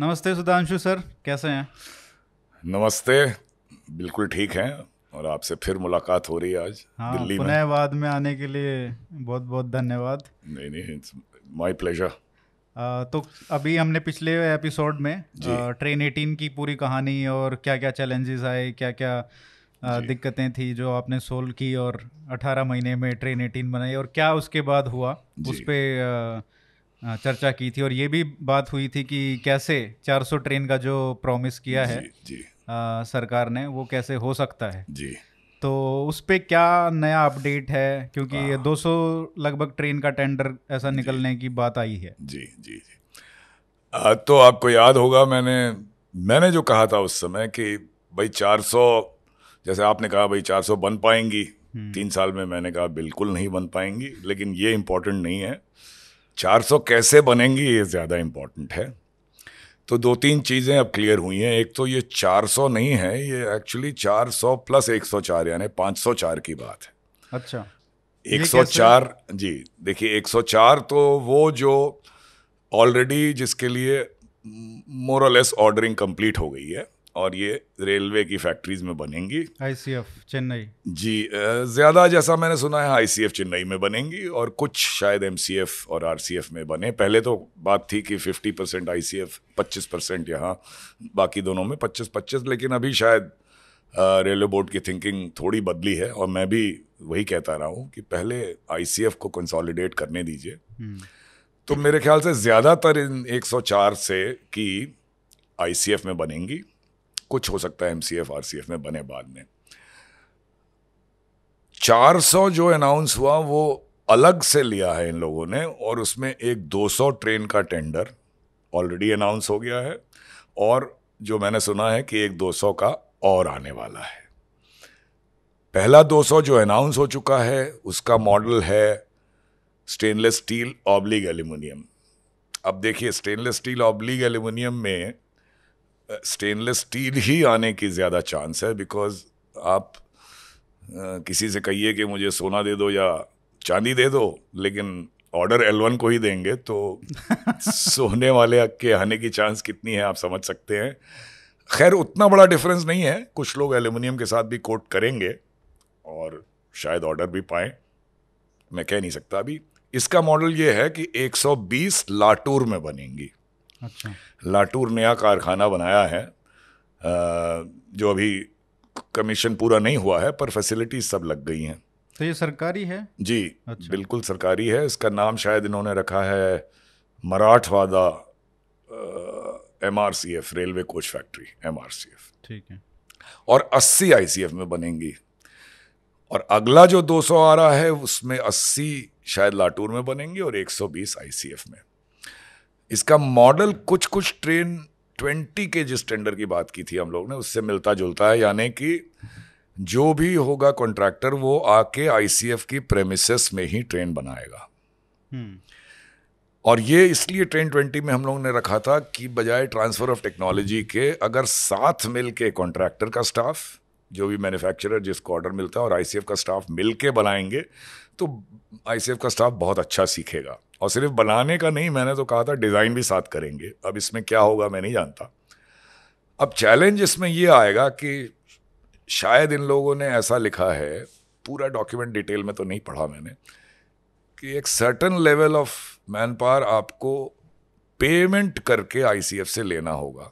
नमस्ते सुधांशु सर कैसे हैं नमस्ते बिल्कुल ठीक हैं और आपसे फिर मुलाकात हो रही है आज हाँ, दिल्ली में बाद में आने के लिए बहुत बहुत धन्यवाद नहीं नहीं माय प्लेजर तो अभी हमने पिछले एपिसोड में ट्रेन एटीन की पूरी कहानी और क्या क्या चैलेंजेस आए क्या क्या दिक्कतें थी जो आपने सोल्व की और 18 महीने में ट्रेन एटीन बनाई और क्या उसके बाद हुआ उस पर चर्चा की थी और ये भी बात हुई थी कि कैसे 400 ट्रेन का जो प्रॉमिस किया जी, है जी आ, सरकार ने वो कैसे हो सकता है जी तो उस पर क्या नया अपडेट है क्योंकि 200 लगभग ट्रेन का टेंडर ऐसा निकलने की बात आई है जी जी जी आ, तो आपको याद होगा मैंने मैंने जो कहा था उस समय कि भाई 400 जैसे आपने कहा भाई 400 बन पाएंगी हम्म। तीन साल में मैंने कहा बिल्कुल नहीं बन पाएंगी लेकिन ये इम्पोर्टेंट नहीं है 400 कैसे बनेंगी ये ज़्यादा इम्पॉर्टेंट है तो दो तीन चीज़ें अब क्लियर हुई हैं एक तो ये 400 नहीं है ये एक्चुअली 400 प्लस 104 यानी 504 की बात है अच्छा 104 जी देखिए 104 तो वो जो ऑलरेडी जिसके लिए मोरलेस ऑर्डरिंग कंप्लीट हो गई है और ये रेलवे की फैक्ट्रीज में बनेंगी आईसीएफ चेन्नई जी ज़्यादा जैसा मैंने सुना है आईसीएफ चेन्नई में बनेंगी और कुछ शायद एमसीएफ और आरसीएफ में बने पहले तो बात थी कि 50 परसेंट आई पच्चीस परसेंट यहाँ बाकी दोनों में 25 25 लेकिन अभी शायद रेलवे बोर्ड की थिंकिंग थोड़ी बदली है और मैं भी वही कहता रहा हूँ कि पहले आई को कंसोलिडेट करने दीजिए हम्म। तो मेरे ख्याल से ज़्यादातर इन 104 से की आई में बनेंगी कुछ हो सकता है M C F R C F में बने बाद में चार सौ जो अनाउंस हुआ वो अलग से लिया है इन लोगों ने और उसमें एक दो सौ ट्रेन का टेंडर ऑलरेडी अनाउंस हो गया है और जो मैंने सुना है कि एक दो सौ का और आने वाला है पहला 200 जो अनाउंस हो चुका है उसका मॉडल है स्टेनलेस स्टील ऑब्लिग एल्यूमिनियम अब देखिए स्टेनलेस स्टील ऑब्लिग एल्यूमिनियम में स्टेनलेस स्टील ही आने की ज़्यादा चांस है बिकॉज आप किसी से कहिए कि मुझे सोना दे दो या चांदी दे दो लेकिन ऑर्डर एल को ही देंगे तो सोने वाले के आने की चांस कितनी है आप समझ सकते हैं खैर उतना बड़ा डिफरेंस नहीं है कुछ लोग एल्यूमिनियम के साथ भी कोट करेंगे और शायद ऑर्डर भी पाएँ मैं कह नहीं सकता अभी इसका मॉडल ये है कि 120 लाटूर में बनेंगी अच्छा लाटूर नया कारखाना बनाया है जो अभी कमीशन पूरा नहीं हुआ है पर फैसिलिटीज सब लग गई हैं तो ये सरकारी है जी अच्छा। बिल्कुल सरकारी है इसका नाम शायद इन्होंने रखा है Marathwada M R C F railway coach factory M R C F ठीक है और अस्सी आई सी एफ में बनेंगी और अगला जो 200 आ रहा है उसमें 80 शायद लाटूर में बनेंगी और 120 आईसीएफ में इसका मॉडल कुछ कुछ ट्रेन ट्वेंटी के जिस टेंडर की बात की थी हम लोग ने उससे मिलता जुलता है यानी कि जो भी होगा कॉन्ट्रैक्टर वो आके आईसीएफ की प्रेमिसेस में ही ट्रेन बनाएगा हम्म। और ये इसलिए ट्रेन ट्वेंटी में हम लोगों ने रखा था कि बजाय ट्रांसफर ऑफ टेक्नोलॉजी के अगर साथ मिल के कॉन्ट्रैक्टर का स्टाफ जो भी मैन्युफैक्चरर जिसको ऑर्डर मिलता है और आईसीएफ का स्टाफ मिल के बनाएंगे तो आई का स्टाफ बहुत अच्छा सीखेगा और सिर्फ बनाने का नहीं मैंने तो कहा था डिज़ाइन भी साथ करेंगे अब इसमें क्या होगा मैं नहीं जानता अब चैलेंज इसमें ये आएगा कि शायद इन लोगों ने ऐसा लिखा है पूरा डॉक्यूमेंट डिटेल में तो नहीं पढ़ा मैंने कि एक certain level of man power आपको पेमेंट करके आईसीएफ से लेना होगा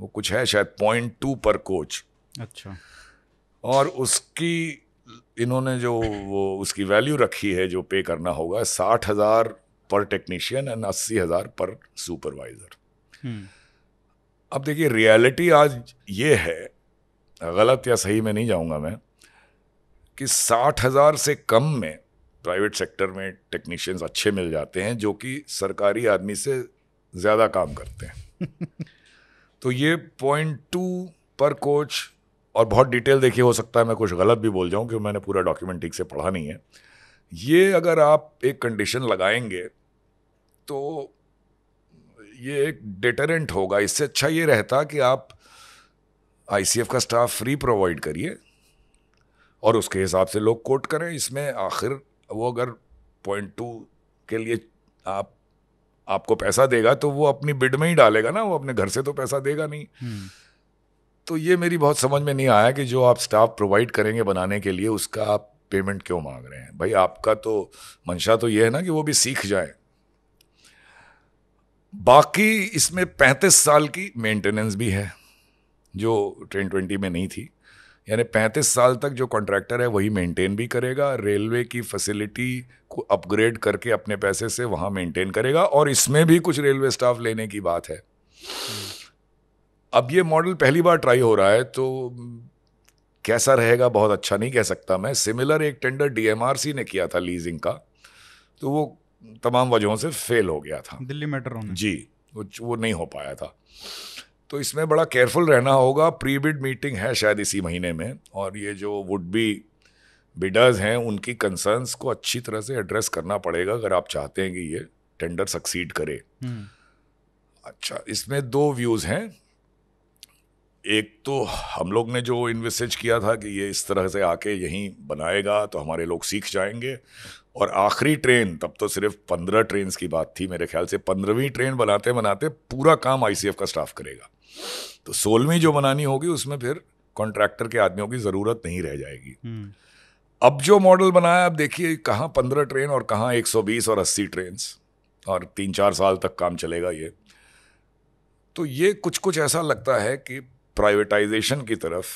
वो कुछ है शायद पॉइंट टू पर कोच अच्छा और उसकी इन्होंने जो वो उसकी वैल्यू रखी है जो पे करना होगा साठ हज़ार पर टेक्नीशियन एंड अस्सी हज़ार पर सुपरवाइज़र हम्म। अब देखिए रियलिटी आज ये है गलत या सही में नहीं जाऊंगा मैं कि साठ हज़ार से कम में प्राइवेट सेक्टर में टेक्नीशियंस अच्छे मिल जाते हैं जो कि सरकारी आदमी से ज़्यादा काम करते हैं तो ये पॉइंट टू पर कोच और बहुत डिटेल देखिए हो सकता है मैं कुछ गलत भी बोल जाऊँ क्योंकि मैंने पूरा डॉक्यूमेंट ठीक से पढ़ा नहीं है ये अगर आप एक कंडीशन लगाएंगे तो ये एक डिटरेंट होगा इससे अच्छा ये रहता कि आप आई का स्टाफ फ्री प्रोवाइड करिए और उसके हिसाब से लोग कोट करें इसमें आखिर वो अगर पॉइंट टू के लिए आप आपको पैसा देगा तो वो अपनी बिड में ही डालेगा ना वो अपने घर से तो पैसा देगा नहीं हम्म। तो ये मेरी बहुत समझ में नहीं आया कि जो आप स्टाफ प्रोवाइड करेंगे बनाने के लिए उसका आप पेमेंट क्यों मांग रहे हैं भाई आपका तो मंशा तो ये है ना कि वो भी सीख जाए बाकी इसमें पैंतीस साल की मेंटेनेंस भी है जो ट्रेन ट्वेंटी में नहीं थी यानी पैंतीस साल तक जो कॉन्ट्रैक्टर है वही मेंटेन भी करेगा रेलवे की फैसिलिटी को अपग्रेड करके अपने पैसे से वहाँ मेंटेन करेगा और इसमें भी कुछ रेलवे स्टाफ लेने की बात है हम्म। अब ये मॉडल पहली बार ट्राई हो रहा है तो कैसा रहेगा बहुत अच्छा नहीं कह सकता मैं सिमिलर एक टेंडर डीएमआरसी ने किया था लीजिंग का तो वो तमाम वजहों से फेल हो गया था दिल्ली मेट्रो में जी वो वो नहीं हो पाया था तो इसमें बड़ा केयरफुल रहना होगा प्री बिड मीटिंग है शायद इसी महीने में और ये जो वुड बी बिडर्स हैं उनकी कंसर्न्स को अच्छी तरह से एड्रेस करना पड़ेगा अगर आप चाहते हैं कि ये टेंडर सक्सीड करे हम्म। अच्छा इसमें दो व्यूज़ हैं एक तो हम लोग ने जो इन्वेस्टेज किया था कि ये इस तरह से आके यहीं बनाएगा तो हमारे लोग सीख जाएंगे और आखिरी ट्रेन तब तो सिर्फ पंद्रह ट्रेन की बात थी मेरे ख्याल से पंद्रहवीं ट्रेन बनाते बनाते पूरा काम आई का स्टाफ करेगा तो सोलहवीं जो बनानी होगी उसमें फिर कॉन्ट्रैक्टर के आदमियों की ज़रूरत नहीं रह जाएगी हम्म। अब जो मॉडल बनाया अब देखिए कहाँ पंद्रह ट्रेन और कहाँ एक सौ बीस और अस्सी ट्रेन और तीन चार साल तक काम चलेगा ये तो ये कुछ कुछ ऐसा लगता है कि प्राइवेटाइजेशन की तरफ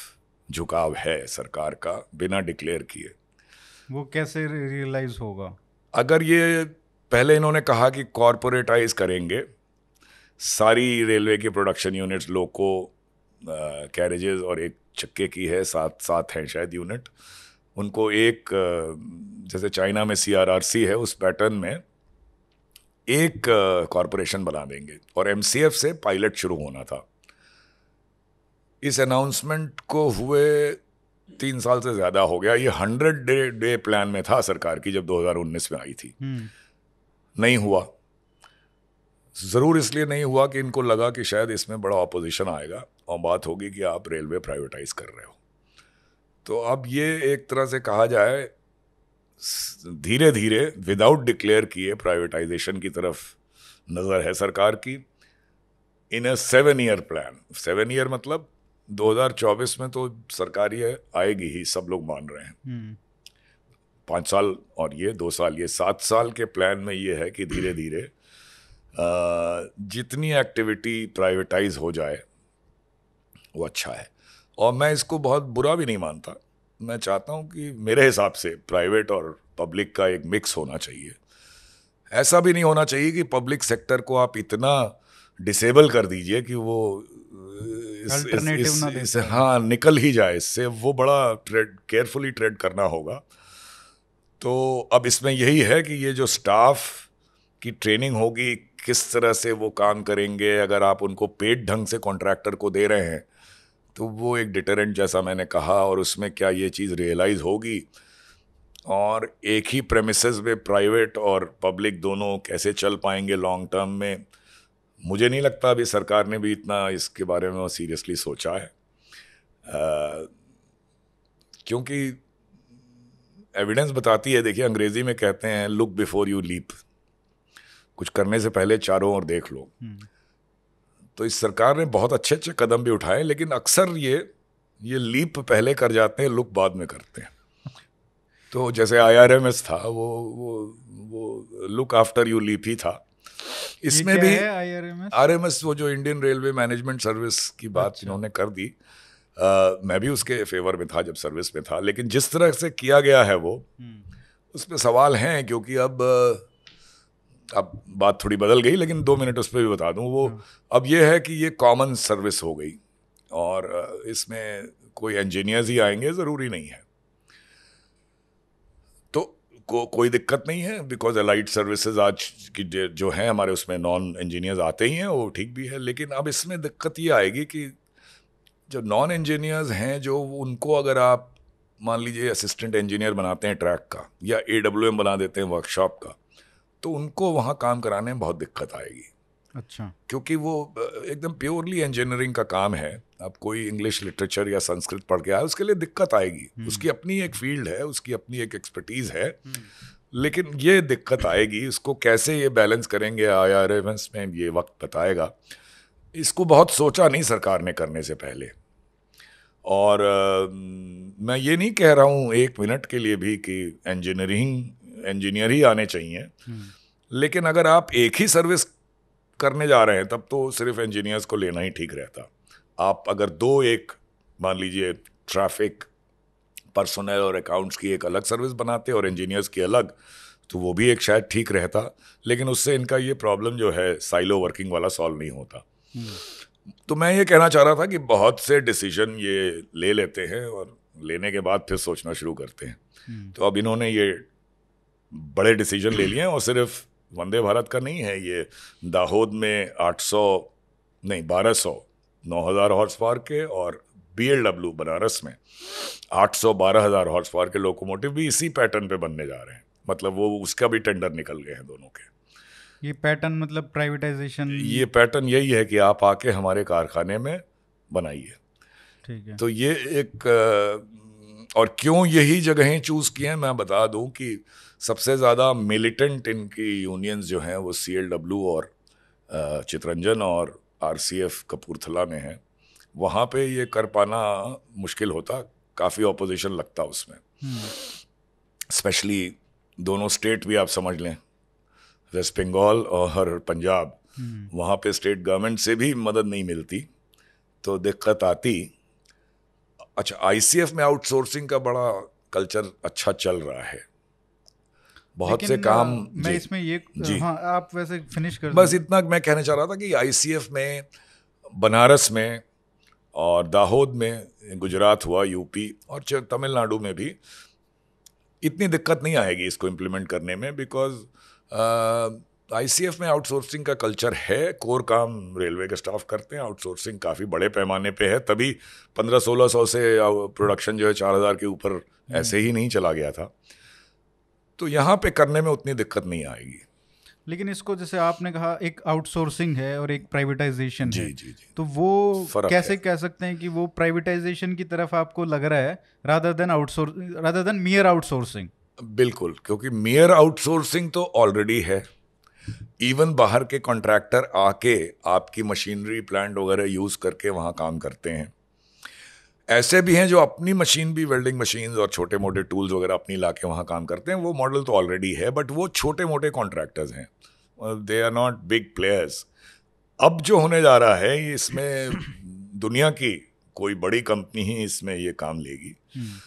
झुकाव है सरकार का बिना डिक्लेयर किए वो कैसे रियलाइज होगा अगर ये पहले इन्होंने कहा कि कॉरपोरेटाइज करेंगे सारी रेलवे की प्रोडक्शन यूनिट्स लोको कैरेजेस और एक चक्के की है सात सात हैं शायद यूनिट उनको एक जैसे चाइना में सी है उस पैटर्न में एक कॉरपोरेशन बना देंगे और एम से पायलट शुरू होना था इस अनाउंसमेंट को हुए तीन साल से ज़्यादा हो गया ये हंड्रेड डे डे प्लान में था सरकार की जब 2019 में आई थी हम्म। नहीं हुआ ज़रूर इसलिए नहीं हुआ कि इनको लगा कि शायद इसमें बड़ा ऑपोजिशन आएगा और बात होगी कि आप रेलवे प्राइवेटाइज कर रहे हो तो अब ये एक तरह से कहा जाए धीरे धीरे विदाउट डिक्लेयर किए प्राइवेटाइजेशन की तरफ नज़र है सरकार की in a seven year plan seven year मतलब 2024 में तो सरकारी आएगी ही सब लोग मान रहे हैं हम्म। पाँच साल और ये दो साल ये सात साल के प्लान में ये है कि धीरे धीरे जितनी एक्टिविटी प्राइवेटाइज हो जाए वो अच्छा है और मैं इसको बहुत बुरा भी नहीं मानता मैं चाहता हूँ कि मेरे हिसाब से प्राइवेट और पब्लिक का एक मिक्स होना चाहिए ऐसा भी नहीं होना चाहिए कि पब्लिक सेक्टर को आप इतना डिसेबल कर दीजिए कि वो इस, इस, इस, इस हाँ निकल ही जाए इससे वो बड़ा ट्रेड केयरफुली ट्रेड करना होगा तो अब इसमें यही है कि ये जो स्टाफ की ट्रेनिंग होगी किस तरह से वो काम करेंगे अगर आप उनको पेड ढंग से कॉन्ट्रैक्टर को दे रहे हैं तो वो एक डिटरेंट जैसा मैंने कहा और उसमें क्या ये चीज़ रियलाइज़ होगी और एक ही प्रेमिसेस में प्राइवेट और पब्लिक दोनों कैसे चल पाएंगे लॉन्ग टर्म में मुझे नहीं लगता अभी सरकार ने भी इतना इसके बारे में सीरियसली सोचा है आ, क्योंकि एविडेंस बताती है देखिए अंग्रेज़ी में कहते हैं लुक बिफोर यू लीप कुछ करने से पहले चारों ओर देख लो हम्म। तो इस सरकार ने बहुत अच्छे अच्छे कदम भी उठाए लेकिन अक्सर ये ये लीप पहले कर जाते हैं लुक बाद में करते हैं तो जैसे आई था वो वो वो लुक आफ्टर यू लीप ही था इसमें भी आर एम एस वो जो इंडियन रेलवे मैनेजमेंट सर्विस की बात अच्छा। इन्होंने कर दी आ, मैं भी उसके फेवर में था जब सर्विस में था लेकिन जिस तरह से किया गया है वो हम्म। उस पर सवाल हैं क्योंकि अब अब बात थोड़ी बदल गई लेकिन दो मिनट उस पर भी बता दूं वो हाँ। अब ये है कि ये कॉमन सर्विस हो गई और इसमें कोई इंजीनियर्स ही आएंगे ज़रूरी नहीं है को कोई दिक्कत नहीं है बिकॉज अलाइट सर्विसेज आज की जो हैं हमारे उसमें नॉन इंजीनियर्स आते ही हैं वो ठीक भी है लेकिन अब इसमें दिक्कत ये आएगी कि जो नॉन इंजीनियर्स हैं जो उनको अगर आप मान लीजिए असिस्टेंट इंजीनियर बनाते हैं ट्रैक का या ए बना देते हैं वर्कशॉप का तो उनको वहाँ काम कराने में बहुत दिक्कत आएगी अच्छा क्योंकि वो एकदम प्योरली इंजीनियरिंग का काम है अब कोई इंग्लिश लिटरेचर या संस्कृत पढ़ के आए उसके लिए दिक्कत आएगी हम्म। उसकी अपनी एक फील्ड है उसकी अपनी एक एक्सपर्टीज़ है हम्म। लेकिन ये दिक्कत आएगी इसको कैसे ये बैलेंस करेंगे आई आर में ये वक्त बताएगा इसको बहुत सोचा नहीं सरकार ने करने से पहले और आ, मैं ये नहीं कह रहा हूँ एक मिनट के लिए भी कि इंजीनियरिंग इंजीनियर ही आने चाहिए हम्म। लेकिन अगर आप एक ही सर्विस करने जा रहे हैं तब तो सिर्फ इंजीनियर्स को लेना ही ठीक रहता आप अगर दो एक मान लीजिए ट्रैफिक पर्सनल और अकाउंट्स की एक अलग सर्विस बनाते और इंजीनियर्स की अलग तो वो भी एक शायद ठीक रहता लेकिन उससे इनका ये प्रॉब्लम जो है साइलो वर्किंग वाला सॉल्व नहीं होता तो मैं ये कहना चाह रहा था कि बहुत से डिसीजन ये ले लेते हैं और लेने के बाद फिर सोचना शुरू करते हैं तो अब इन्होंने ये बड़े डिसीजन ले लिए हैं और सिर्फ वंदे भारत का नहीं है ये दाहोद में 800 नहीं 1200 9000 हॉर्स पावर के और बी बनारस में आठ सौ बारह हज़ार हॉर्स पावर के लोकोमोटिव भी इसी पैटर्न पे बनने जा रहे हैं मतलब वो उसका भी टेंडर निकल गए हैं दोनों के ये पैटर्न मतलब प्राइवेटाइजेशन ये पैटर्न यही है कि आप आके हमारे कारखाने में बनाइए ठीक है तो ये एक और क्यों यही जगहें चूज़ किए हैं मैं बता दूं कि सबसे ज़्यादा मिलिटेंट इनकी यूनियंस जो हैं वो सी एल डब्ल्यू और चितरंजन और आर सी एफ़ कपूरथला में हैं वहाँ पे ये कर पाना मुश्किल होता काफ़ी ऑपोजिशन लगता उसमें स्पेशली दोनों स्टेट भी आप समझ लें वेस्ट बंगाल और पंजाब वहाँ पे स्टेट गवर्नमेंट से भी मदद नहीं मिलती तो दिक्कत आती अच्छा आईसीएफ में आउटसोर्सिंग का बड़ा कल्चर अच्छा चल रहा है बहुत से काम मैं इसमें ये जी हाँ, आप वैसे फिनिश कर बस इतना मैं कहना चाह रहा था कि आईसीएफ में बनारस में और दाहोद में गुजरात हुआ यूपी और तमिलनाडु में भी इतनी दिक्कत नहीं आएगी इसको इम्प्लीमेंट करने में बिकॉज आईसीएफ में आउटसोर्सिंग का कल्चर है कोर काम रेलवे के स्टाफ करते हैं आउटसोर्सिंग काफ़ी बड़े पैमाने पे है तभी पंद्रह सोलह सौ से प्रोडक्शन जो है चार हज़ार के ऊपर हम्म। ऐसे ही नहीं चला गया था तो यहाँ पे करने में उतनी दिक्कत नहीं आएगी लेकिन इसको जैसे आपने कहा एक आउटसोर्सिंग है और एक प्राइवेटाइजेशन जी, है जी, जी, तो वो कैसे कह सकते हैं कि वो प्राइवेटाइजेशन की तरफ आपको लग रहा है rather than outsource rather than mere outsourcing बिल्कुल क्योंकि मेयर आउटसोर्सिंग तो ऑलरेडी है इवन बाहर के कॉन्ट्रैक्टर आके आपकी मशीनरी प्लांट वगैरह यूज़ करके वहाँ काम करते हैं ऐसे भी हैं जो अपनी मशीन भी वेल्डिंग मशीन और छोटे मोटे टूल्स वगैरह अपनी ला के वहाँ काम करते हैं वो मॉडल तो ऑलरेडी है बट वो छोटे मोटे कॉन्ट्रैक्टर्स हैं they are not big players अब जो होने जा रहा है इसमें दुनिया की कोई बड़ी कंपनी ही इसमें ये काम लेगी हम्म।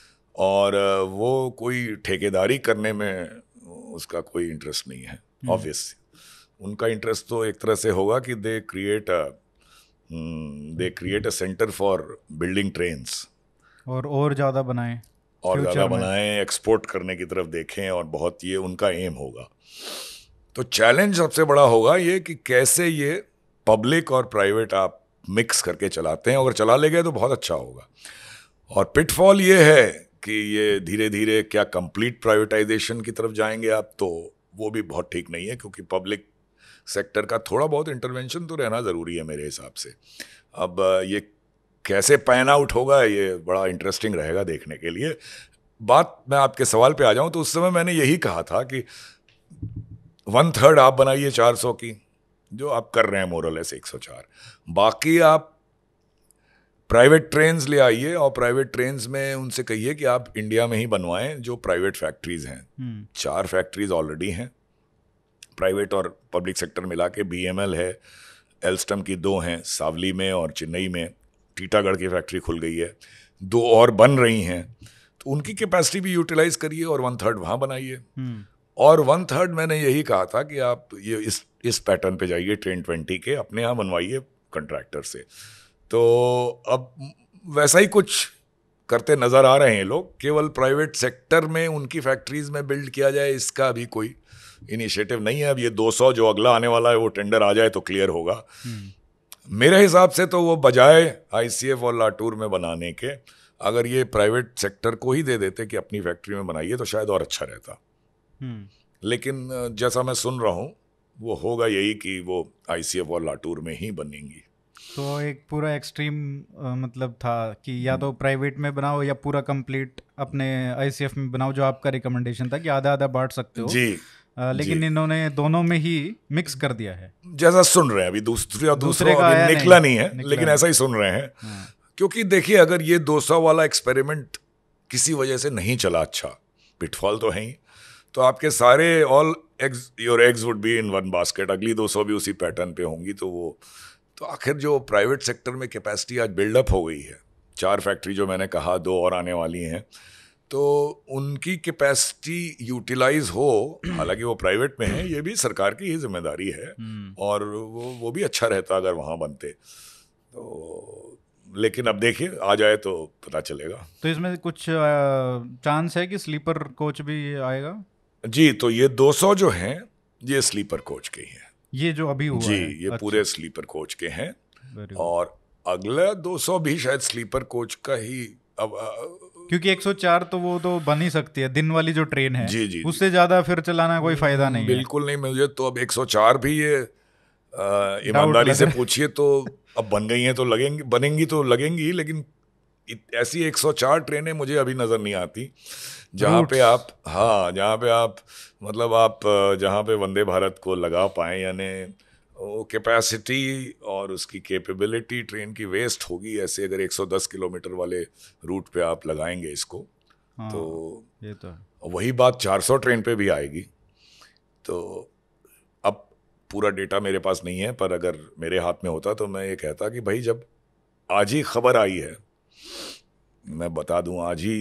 और वो कोई ठेकेदारी करने में उसका कोई इंटरेस्ट नहीं है ऑब्वियसली हम्म। उनका इंटरेस्ट तो एक तरह से होगा कि they create a they create a centre for building trains और और ज़्यादा बनाएं और ज़्यादा बनाएं एक्सपोर्ट करने की तरफ देखें और बहुत ये उनका एम होगा तो चैलेंज सबसे बड़ा होगा ये कि कैसे ये पब्लिक और प्राइवेट आप मिक्स करके चलाते हैं अगर चला ले गए तो बहुत अच्छा होगा और पिटफॉल ये है कि ये धीरे धीरे क्या कंप्लीट प्राइवेटाइजेशन की तरफ जाएंगे आप तो वो भी बहुत ठीक नहीं है क्योंकि पब्लिक सेक्टर का थोड़ा बहुत इंटरवेंशन तो रहना ज़रूरी है मेरे हिसाब से अब ये कैसे पैन आउट होगा ये बड़ा इंटरेस्टिंग रहेगा देखने के लिए बात मैं आपके सवाल पे आ जाऊं तो उस समय मैंने यही कहा था कि वन थर्ड आप बनाइए 400 की जो आप कर रहे हैं मोरलेस चार बाकी आप प्राइवेट ट्रेन्स ले आइए और प्राइवेट ट्रेन्स में उनसे कहिए कि आप इंडिया में ही बनवाएं जो प्राइवेट फैक्ट्रीज हैं हम्म। चार फैक्ट्रीज ऑलरेडी हैं प्राइवेट और पब्लिक सेक्टर मिला के बी है एल्स्टम की दो हैं सावली में और चेन्नई में टीटागढ़ की फैक्ट्री खुल गई है दो और बन रही हैं तो उनकी कैपेसिटी भी यूटिलाइज करिए और वन थर्ड वहाँ बनाइए हम्म। और वन थर्ड मैंने यही कहा था कि आप ये इस इस पैटर्न पे जाइए ट्रेन ट्वेंटी के अपने यहाँ बनवाइए कंट्रैक्टर से तो अब वैसा ही कुछ करते नज़र आ रहे हैं लोग केवल प्राइवेट सेक्टर में उनकी फैक्ट्रीज़ में बिल्ड किया जाए इसका भी कोई इनिशिएटिव नहीं है अब ये 200 जो अगला आने वाला है वो टेंडर आ जाए तो क्लियर होगा मेरे हिसाब से तो वो बजाय आई और लाटूर में बनाने के अगर ये प्राइवेट सेक्टर को ही दे देते कि अपनी फैक्ट्री में बनाइए तो शायद और अच्छा रहता हम्म। लेकिन जैसा मैं सुन रहा हूँ वो होगा यही कि वो आई और लाटूर में ही बनेंगी तो एक पूरा एक्सट्रीम मतलब था कि या तो प्राइवेट में बनाओ या पूरा कंप्लीट अपने आईसीएफ में बनाओ जो आपका रिकमेंडेशन था कि आधा आधा बांट सकते हो जी लेकिन इन्होंने दोनों में ही मिक्स कर दिया है जैसा सुन रहे हैं अभी दूसरी और दूसरे का अभी निकला नहीं, नहीं है निकला लेकिन ऐसा ही सुन रहे हैं हाँ। क्योंकि देखिए अगर ये दो वाला एक्सपेरिमेंट किसी वजह से नहीं चला अच्छा पिटफॉल तो है ही तो आपके सारे all eggs your eggs would be in one basket अगली 200 भी उसी पैटर्न पे होंगी तो वो तो आखिर जो प्राइवेट सेक्टर में कैपेसिटी आज बिल्डअप हो गई है चार फैक्ट्री जो मैंने कहा दो और आने वाली हैं तो उनकी कैपेसिटी यूटिलाइज हो हालांकि वो प्राइवेट में है ये भी सरकार की ही जिम्मेदारी है हम्म। और वो वो भी अच्छा रहता अगर वहाँ बनते तो लेकिन अब देखिए आ जाए तो पता चलेगा तो इसमें कुछ चांस है कि स्लीपर कोच भी आएगा जी तो ये 200 जो हैं ये स्लीपर कोच के ही हैं ये जो अभी हुआ जी है। ये अच्छा। पूरे स्लीपर कोच के हैं और अगला 200 भी शायद स्लीपर कोच का ही अब क्योंकि 104 तो वो तो बन ही सकती है दिन वाली जो ट्रेन है जी जी उससे ज़्यादा फिर चलाना कोई हम्म, फ़ायदा नहीं बिल्कुल नहीं मुझे तो अब 104 भी ये ईमानदारी से पूछिए तो अब बन गई हैं तो लगेंगी बनेंगी तो लगेंगी लेकिन ऐसी 104 ट्रेनें मुझे अभी नज़र नहीं आती जहाँ पे आप हाँ जहाँ पे आप मतलब आप जहाँ पे वंदे भारत को लगा पाए यानी कैपेसिटी और उसकी कैपेबिलिटी ट्रेन की वेस्ट होगी ऐसे अगर 110 किलोमीटर वाले रूट पे आप लगाएंगे इसको हाँ, तो ये तो वही बात 400 ट्रेन पे भी आएगी तो अब पूरा डेटा मेरे पास नहीं है पर अगर मेरे हाथ में होता तो मैं ये कहता कि भाई जब आज ही खबर आई है मैं बता दूं आज ही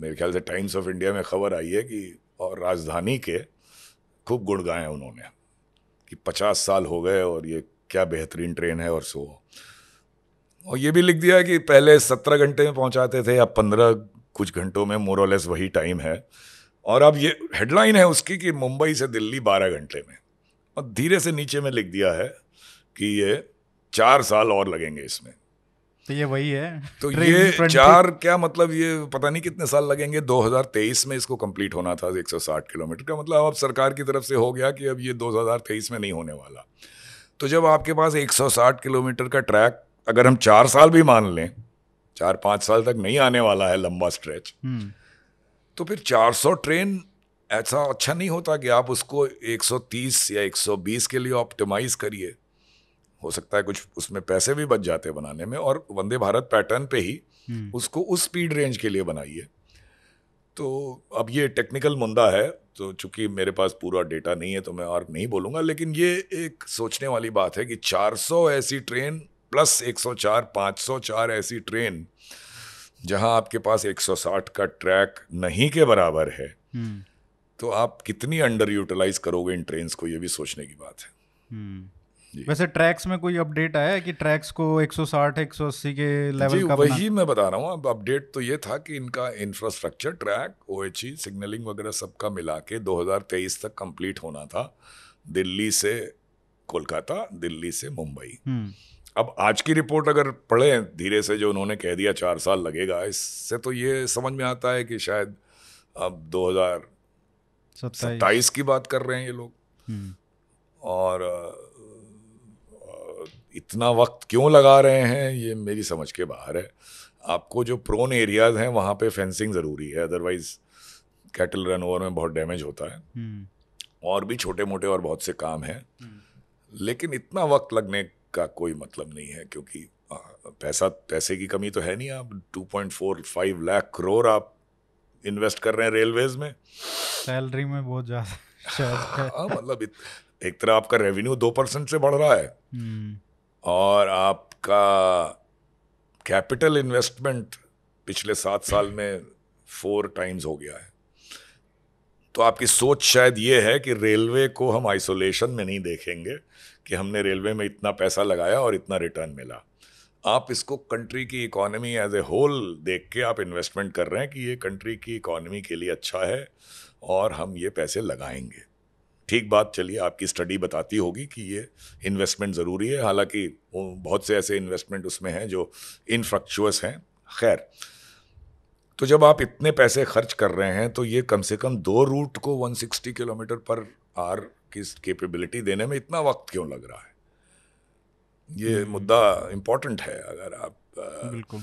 मेरे ख्याल से टाइम्स ऑफ इंडिया में खबर आई है कि और राजधानी के खूब गुड़गाए गाए उन्होंने कि पचास साल हो गए और ये क्या बेहतरीन ट्रेन है और सो और ये भी लिख दिया कि पहले सत्रह घंटे में पहुंचाते थे अब पंद्रह कुछ घंटों में मोरलेस वही टाइम है और अब ये हेडलाइन है उसकी कि मुंबई से दिल्ली बारह घंटे में और धीरे से नीचे में लिख दिया है कि ये चार साल और लगेंगे इसमें तो ये वही है तो ये चार क्या मतलब ये पता नहीं कितने साल लगेंगे 2023 में इसको कंप्लीट होना था 160 किलोमीटर का मतलब अब सरकार की तरफ से हो गया कि अब ये 2023 में नहीं होने वाला तो जब आपके पास 160 किलोमीटर का ट्रैक अगर हम चार साल भी मान लें चार पाँच साल तक नहीं आने वाला है लंबा स्ट्रेच हम्म। तो फिर 400 ट्रेन ऐसा अच्छा नहीं होता कि आप उसको 130 या 120 के लिए ऑप्टिमाइज करिए हो सकता है कुछ उसमें पैसे भी बच जाते हैं बनाने में और वंदे भारत पैटर्न पे ही हम्म। उसको उस स्पीड रेंज के लिए बनाइए तो अब ये टेक्निकल मुद्दा है तो चूंकि मेरे पास पूरा डेटा नहीं है तो मैं और नहीं बोलूँगा लेकिन ये एक सोचने वाली बात है कि 400 ऐसी ट्रेन प्लस 104 504 ऐसी ट्रेन जहाँ आपके पास 160 का ट्रैक नहीं के बराबर है हम्म। तो आप कितनी अंडर यूटिलाइज करोगे इन ट्रेन को ये भी सोचने की बात है हम्म। वैसे ट्रैक्स में कोई अपडेट आया है कि ट्रैक्स को 160 180 के लेवल का वही मैं बता रहा हूँ अब अपडेट तो ये था कि इनका इंफ्रास्ट्रक्चर ट्रैक ओ सिग्नलिंग वगैरह सबका मिला के दो तक कम्प्लीट होना था दिल्ली से कोलकाता दिल्ली से मुंबई हम्म। अब आज की रिपोर्ट अगर पढ़े धीरे से जो उन्होंने कह दिया चार साल लगेगा इससे तो ये समझ में आता है कि शायद अब दो हजार सत्ताईस की बात कर रहे हैं ये लोग हम्म। और इतना वक्त क्यों लगा रहे हैं ये मेरी समझ के बाहर है आपको जो प्रोन एरियाज़ हैं वहाँ पे फेंसिंग ज़रूरी है अदरवाइज़ कैटल रन ओवर में बहुत डैमेज होता है हम्म। और भी छोटे मोटे और बहुत से काम हैं हम्म। लेकिन इतना वक्त लगने का कोई मतलब नहीं है क्योंकि पैसा पैसे की कमी तो है नहीं आप फाइव लाख करोड़ आप इन्वेस्ट कर रहे हैं रेलवेज में सैलरी में बहुत ज़्यादा हाँ, मतलब एक तरह आपका रेवेन्यू दो परसेंट से बढ़ रहा है हम्म। और आपका कैपिटल इन्वेस्टमेंट पिछले सात साल में फोर टाइम्स हो गया है तो आपकी सोच शायद ये है कि रेलवे को हम आइसोलेशन में नहीं देखेंगे कि हमने रेलवे में इतना पैसा लगाया और इतना रिटर्न मिला आप इसको कंट्री की इकोनॉमी एज ए होल देख के आप इन्वेस्टमेंट कर रहे हैं कि ये कंट्री की इकोनॉमी के लिए अच्छा है और हम ये पैसे लगाएंगे ठीक बात चलिए आपकी स्टडी बताती होगी कि ये इन्वेस्टमेंट ज़रूरी है हालांकि बहुत से ऐसे इन्वेस्टमेंट उसमें हैं जो इनफ्रक्चुअस हैं खैर तो जब आप इतने पैसे खर्च कर रहे हैं तो ये कम से कम दो रूट को 160 किलोमीटर पर आर की कैपेबिलिटी देने में इतना वक्त क्यों लग रहा है ये हम्म। मुद्दा इम्पोर्टेंट है अगर आप बिल्कुल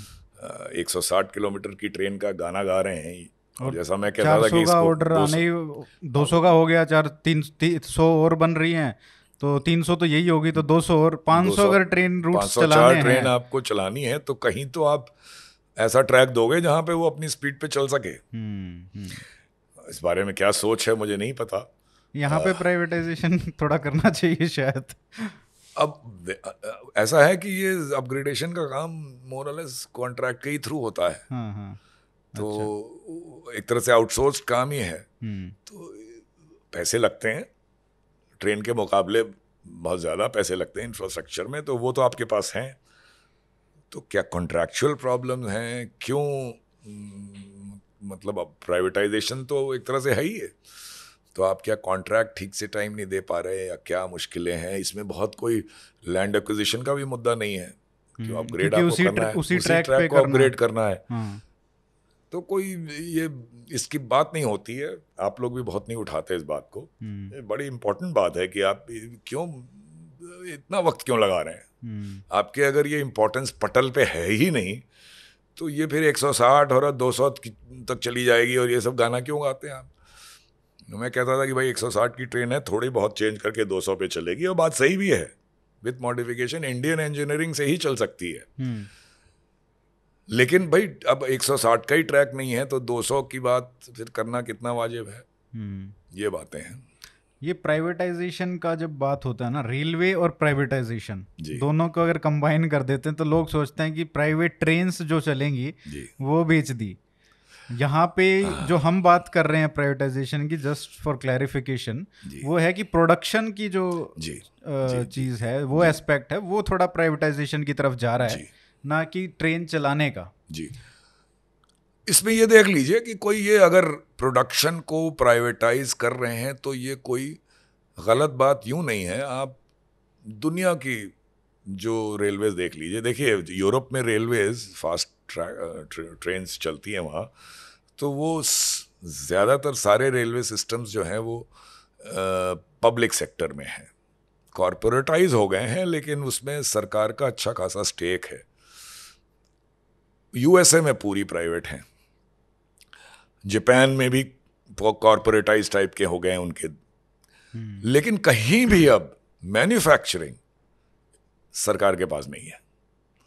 160 किलोमीटर की ट्रेन का गाना गा रहे हैं और जैसा मैं कह रहा था कि इसको ऑर्डर आने ही दो सौ का हो गया चार तीन सौ और बन रही हैं तो तीन सौ तो यही होगी तो दो सौ और पाँच सौ अगर ट्रेन रूट चलाने हैं ट्रेन आपको चलानी है तो कहीं तो आप ऐसा ट्रैक दोगे जहाँ पे वो अपनी स्पीड पे चल सके हम्म, हम्म। इस बारे में क्या सोच है मुझे नहीं पता यहाँ पे प्राइवेटाइजेशन थोड़ा करना चाहिए शायद अब ऐसा है कि ये अपग्रेडेशन का काम मोरलेस कॉन्ट्रैक्ट के ही थ्रू होता है हाँ हाँ तो अच्छा। एक तरह से आउटसोर्स काम ही है हम्म। तो पैसे लगते हैं ट्रेन के मुकाबले बहुत ज़्यादा पैसे लगते हैं इंफ्रास्ट्रक्चर में तो वो तो आपके पास हैं तो क्या कॉन्ट्रैक्चुअल प्रॉब्लम हैं क्यों हम्म, मतलब अब प्राइवेटाइजेशन तो एक तरह से है ही है तो आप क्या कॉन्ट्रैक्ट ठीक से टाइम नहीं दे पा रहे या क्या मुश्किलें हैं इसमें बहुत कोई लैंड एक्विजिशन का भी मुद्दा नहीं है क्यों अपग्रेड हम्म, आपको करना है उसी, ट्रैक को अपग्रेड करना है तो कोई ये इसकी बात नहीं होती है आप लोग भी बहुत नहीं उठाते इस बात को हम्म। बड़ी इम्पोर्टेंट बात है कि आप क्यों इतना वक्त क्यों लगा रहे हैं हम्म। आपके अगर ये इम्पोर्टेंस पटल पे है ही नहीं तो ये फिर 160 और 200 तक चली जाएगी और ये सब गाना क्यों गाते हैं आप मैं कहता था कि भाई 160 की ट्रेन है थोड़ी बहुत चेंज करके 200 पे चलेगी और बात सही भी है विथ मॉडिफिकेशन इंडियन इंजीनियरिंग से ही चल सकती है हम्म। लेकिन भाई अब 160 का ही ट्रैक नहीं है तो 200 की बात फिर करना कितना वाजिब है हम्म। ये बातें हैं ये प्राइवेटाइजेशन का जब बात होता है ना रेलवे और प्राइवेटाइजेशन दोनों को अगर कंबाइन कर देते हैं तो लोग सोचते हैं कि प्राइवेट ट्रेन जो चलेंगी वो बेच दी यहाँ पे हाँ। जो हम बात कर रहे हैं प्राइवेटाइजेशन की जस्ट फॉर क्लैरिफिकेशन वो है कि प्रोडक्शन की जो चीज़ है वो एस्पेक्ट है वो थोड़ा प्राइवेटाइजेशन की तरफ जा रहा है ना कि ट्रेन चलाने का जी इसमें ये देख लीजिए कि कोई ये अगर प्रोडक्शन को प्राइवेटाइज कर रहे हैं तो ये कोई गलत बात यूँ नहीं है आप दुनिया की जो रेलवेज़ देख लीजिए देखिए यूरोप में रेलवेज़ फास्ट ट्रेन चलती हैं वहाँ तो वो ज़्यादातर सारे रेलवे सिस्टम्स जो हैं वो पब्लिक सेक्टर में हैं कॉरपोरेटाइज हो गए हैं लेकिन उसमें सरकार का अच्छा खासा स्टेक है यूएसए में पूरी प्राइवेट हैं जापान में भी कॉरपोरेटाइज टाइप के हो गए उनके हम्म। लेकिन कहीं भी अब मैन्युफैक्चरिंग सरकार के पास नहीं है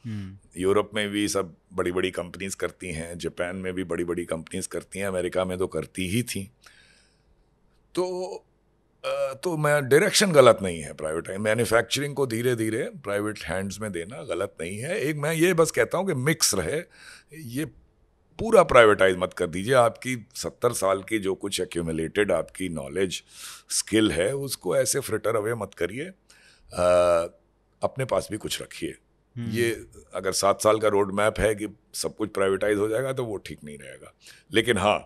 हम्म। यूरोप में भी सब बड़ी बड़ी कंपनीज करती हैं जापान में भी बड़ी बड़ी कंपनीज करती हैं अमेरिका में तो करती ही थी तो तो मैं डायरेक्शन गलत नहीं है प्राइवेट मैन्युफैक्चरिंग को धीरे धीरे प्राइवेट हैंड्स में देना गलत नहीं है एक मैं ये बस कहता हूँ कि मिक्स रहे ये पूरा प्राइवेटाइज मत कर दीजिए आपकी सत्तर साल की जो कुछ एक्यूमुलेटेड आपकी नॉलेज स्किल है उसको ऐसे फ्रिटर अवे मत करिए अपने पास भी कुछ रखिए हम्म। ये अगर सात साल का रोड मैप है कि सब कुछ प्राइवेटाइज हो जाएगा तो वो ठीक नहीं रहेगा लेकिन हाँ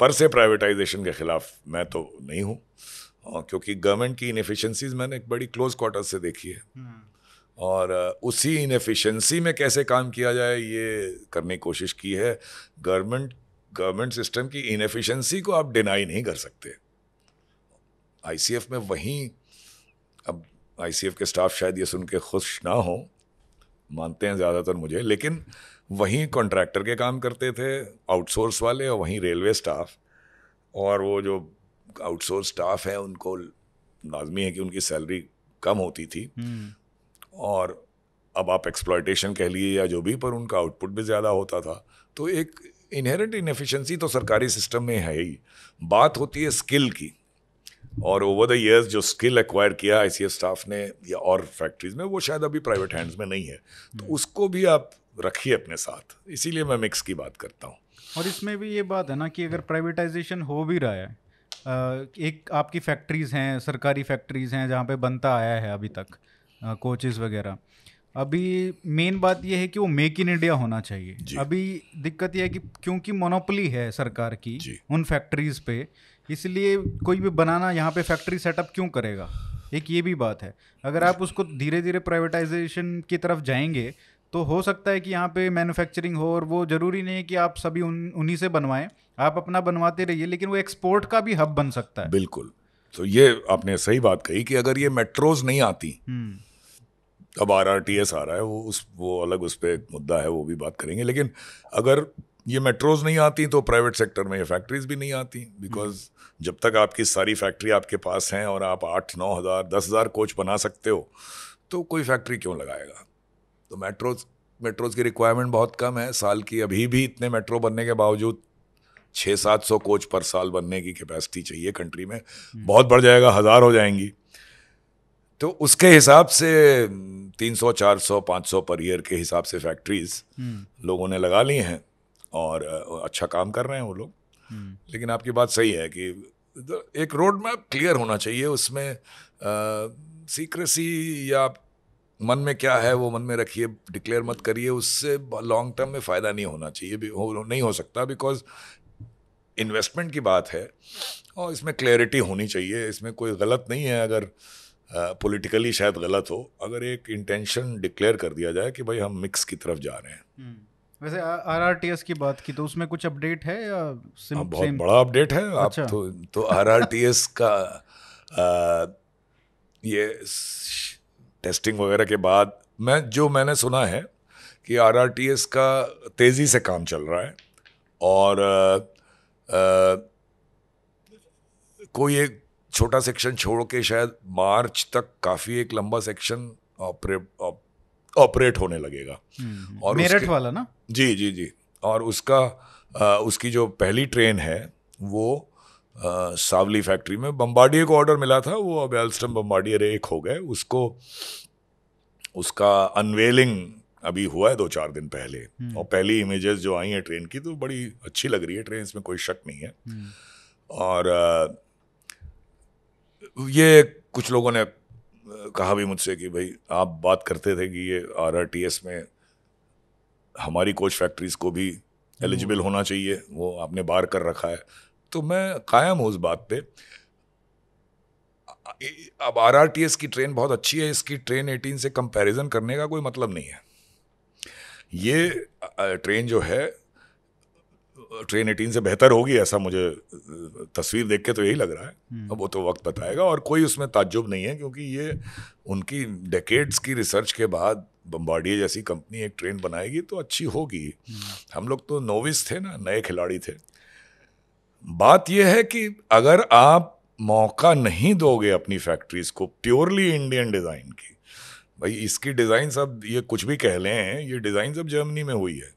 पर से प्राइवेटाइजेशन के ख़िलाफ़ मैं तो नहीं हूँ क्योंकि गवर्नमेंट की इनफिशेंसीज मैंने एक बड़ी क्लोज क्वार्टर से देखी है हम्म। और उसी इनफिशेंसी में कैसे काम किया जाए ये करने की कोशिश की है गवर्नमेंट गवर्नमेंट सिस्टम की इनफिशेंसी को आप डिनाई नहीं कर सकते आई में वहीं अब आई के स्टाफ शायद ये सुन के खुश ना हो मानते हैं ज़्यादातर मुझे लेकिन वहीं कॉन्ट्रैक्टर के काम करते थे आउटसोर्स वाले और वहीं रेलवे स्टाफ और वो जो आउटसोर्स स्टाफ है उनको लाजमी है कि उनकी सैलरी कम होती थी हम्म। और अब आप एक्सप्लॉयटेशन कह लिए या जो भी पर उनका आउटपुट भी ज़्यादा होता था तो एक इनहेरेंट इनफिशेंसी तो सरकारी सिस्टम में है ही बात होती है स्किल की और ओवर द ईयर्स जो स्किल एक्वायर किया आई स्टाफ ने या और फैक्ट्रीज में वो शायद अभी प्राइवेट हैंड्स में नहीं है तो हम्म। उसको भी आप रखिए अपने साथ इसीलिए मैं मिक्स की बात करता हूँ और इसमें भी ये बात है ना कि अगर प्राइवेटाइजेशन हो भी रहा है एक आपकी फैक्ट्रीज़ हैं सरकारी फैक्ट्रीज़ हैं जहाँ पे बनता आया है अभी तक कोचेज़ वगैरह अभी मेन बात यह है कि वो मेक इन इंडिया होना चाहिए अभी दिक्कत यह है कि क्योंकि मोनोपली है सरकार की उन फैक्ट्रीज़ पे इसलिए कोई भी बनाना यहाँ पे फैक्ट्री सेटअप क्यों करेगा एक ये भी बात है अगर आप उसको धीरे धीरे प्राइवेटाइजेशन की तरफ जाएंगे तो हो सकता है कि यहाँ पे मैन्युफैक्चरिंग हो और वो ज़रूरी नहीं है कि आप सभी उन उन्हीं से बनवाएं आप अपना बनवाते रहिए लेकिन वो एक्सपोर्ट का भी हब बन सकता है बिल्कुल तो ये आपने सही बात कही कि अगर ये मेट्रोज नहीं आती हम्म। अब आर आर टी एस आ रहा है वो उस वो अलग उस पर मुद्दा है वो भी बात करेंगे लेकिन अगर ये मेट्रोज नहीं आती तो प्राइवेट सेक्टर में ये फैक्ट्रीज भी नहीं आती बिकॉज हम्म। जब तक आपकी सारी फैक्ट्री आपके पास हैं और आप आठ नौ हज़ार दस हज़ार कोच बना सकते हो तो कोई फैक्ट्री क्यों लगाएगा तो मेट्रोज मेट्रोज की रिक्वायरमेंट बहुत कम है साल की अभी भी इतने मेट्रो बनने के बावजूद छः सात सौ कोच पर साल बनने की कैपेसिटी चाहिए कंट्री में हम्म। बहुत बढ़ जाएगा हज़ार हो जाएंगी तो उसके हिसाब से 300, 400, 500 पर ईयर के हिसाब से फैक्ट्रीज हम्म। लोगों ने लगा ली हैं और अच्छा काम कर रहे हैं वो लोग हम्म। लेकिन आपकी बात सही है कि एक रोड मैप क्लियर होना चाहिए उसमें सीक्रेसी या मन में क्या है वो मन में रखिए डिक्लेयर मत करिए उससे लॉन्ग टर्म में फ़ायदा नहीं होना चाहिए भी हो नहीं हो सकता बिकॉज इन्वेस्टमेंट की बात है और इसमें क्लैरिटी होनी चाहिए इसमें कोई गलत नहीं है अगर पॉलिटिकली uh, शायद गलत हो अगर एक इंटेंशन डिक्लेयर कर दिया जाए कि भाई हम मिक्स की तरफ जा रहे हैं हम्म, वैसे आर आर टी एस की बात की तो उसमें कुछ अपडेट है या हाँ, सिम, आ, बहुत सेम? बड़ा अपडेट है अच्छा। आप तो तो आर आर टी एस का आ, ये टेस्टिंग वगैरह के बाद मैं जो मैंने सुना है कि आर का तेज़ी से काम चल रहा है और आ, आ, कोई एक छोटा सेक्शन छोड़ के शायद मार्च तक काफ़ी एक लंबा सेक्शन ऑपरेट ऑपरेट होने लगेगा हम्म, और मेरठ वाला ना जी जी जी और उसका आ, उसकी जो पहली ट्रेन है वो सावली फैक्ट्री में बम्बाडियर को ऑर्डर मिला था वो अब एल्स्टम बम्बाडियर एक हो गए उसको उसका अनवेलिंग अभी हुआ है दो चार दिन पहले हम्म। और पहली इमेजेस जो आई हैं ट्रेन की तो बड़ी अच्छी लग रही है ट्रेन इसमें कोई शक नहीं है हम्म। और ये कुछ लोगों ने कहा भी मुझसे कि भाई आप बात करते थे कि ये आर आर टी एस में हमारी कोच फैक्ट्रीज़ को भी एलिजिबल होना चाहिए वो आपने बार कर रखा है तो मैं कायम हूँ उस बात पे अब आर आर टी एस की ट्रेन बहुत अच्छी है इसकी ट्रेन एटीन से कंपैरिजन करने का कोई मतलब नहीं है ये ट्रेन जो है ट्रेन एटीन से बेहतर होगी ऐसा मुझे तस्वीर देख के तो यही लग रहा है हम्म। अब वो तो वक्त बताएगा और कोई उसमें ताज्जुब नहीं है क्योंकि ये उनकी डेकेड्स की रिसर्च के बाद बम्बाडिया जैसी कंपनी एक ट्रेन बनाएगी तो अच्छी होगी हम्म। हम लोग तो नोविस थे ना नए खिलाड़ी थे बात यह है कि अगर आप मौका नहीं दोगे अपनी फैक्ट्रीज को प्योरली इंडियन डिज़ाइन की भाई इसकी डिज़ाइन सब ये कुछ भी कह लें ये डिज़ाइन सब जर्मनी में हुई है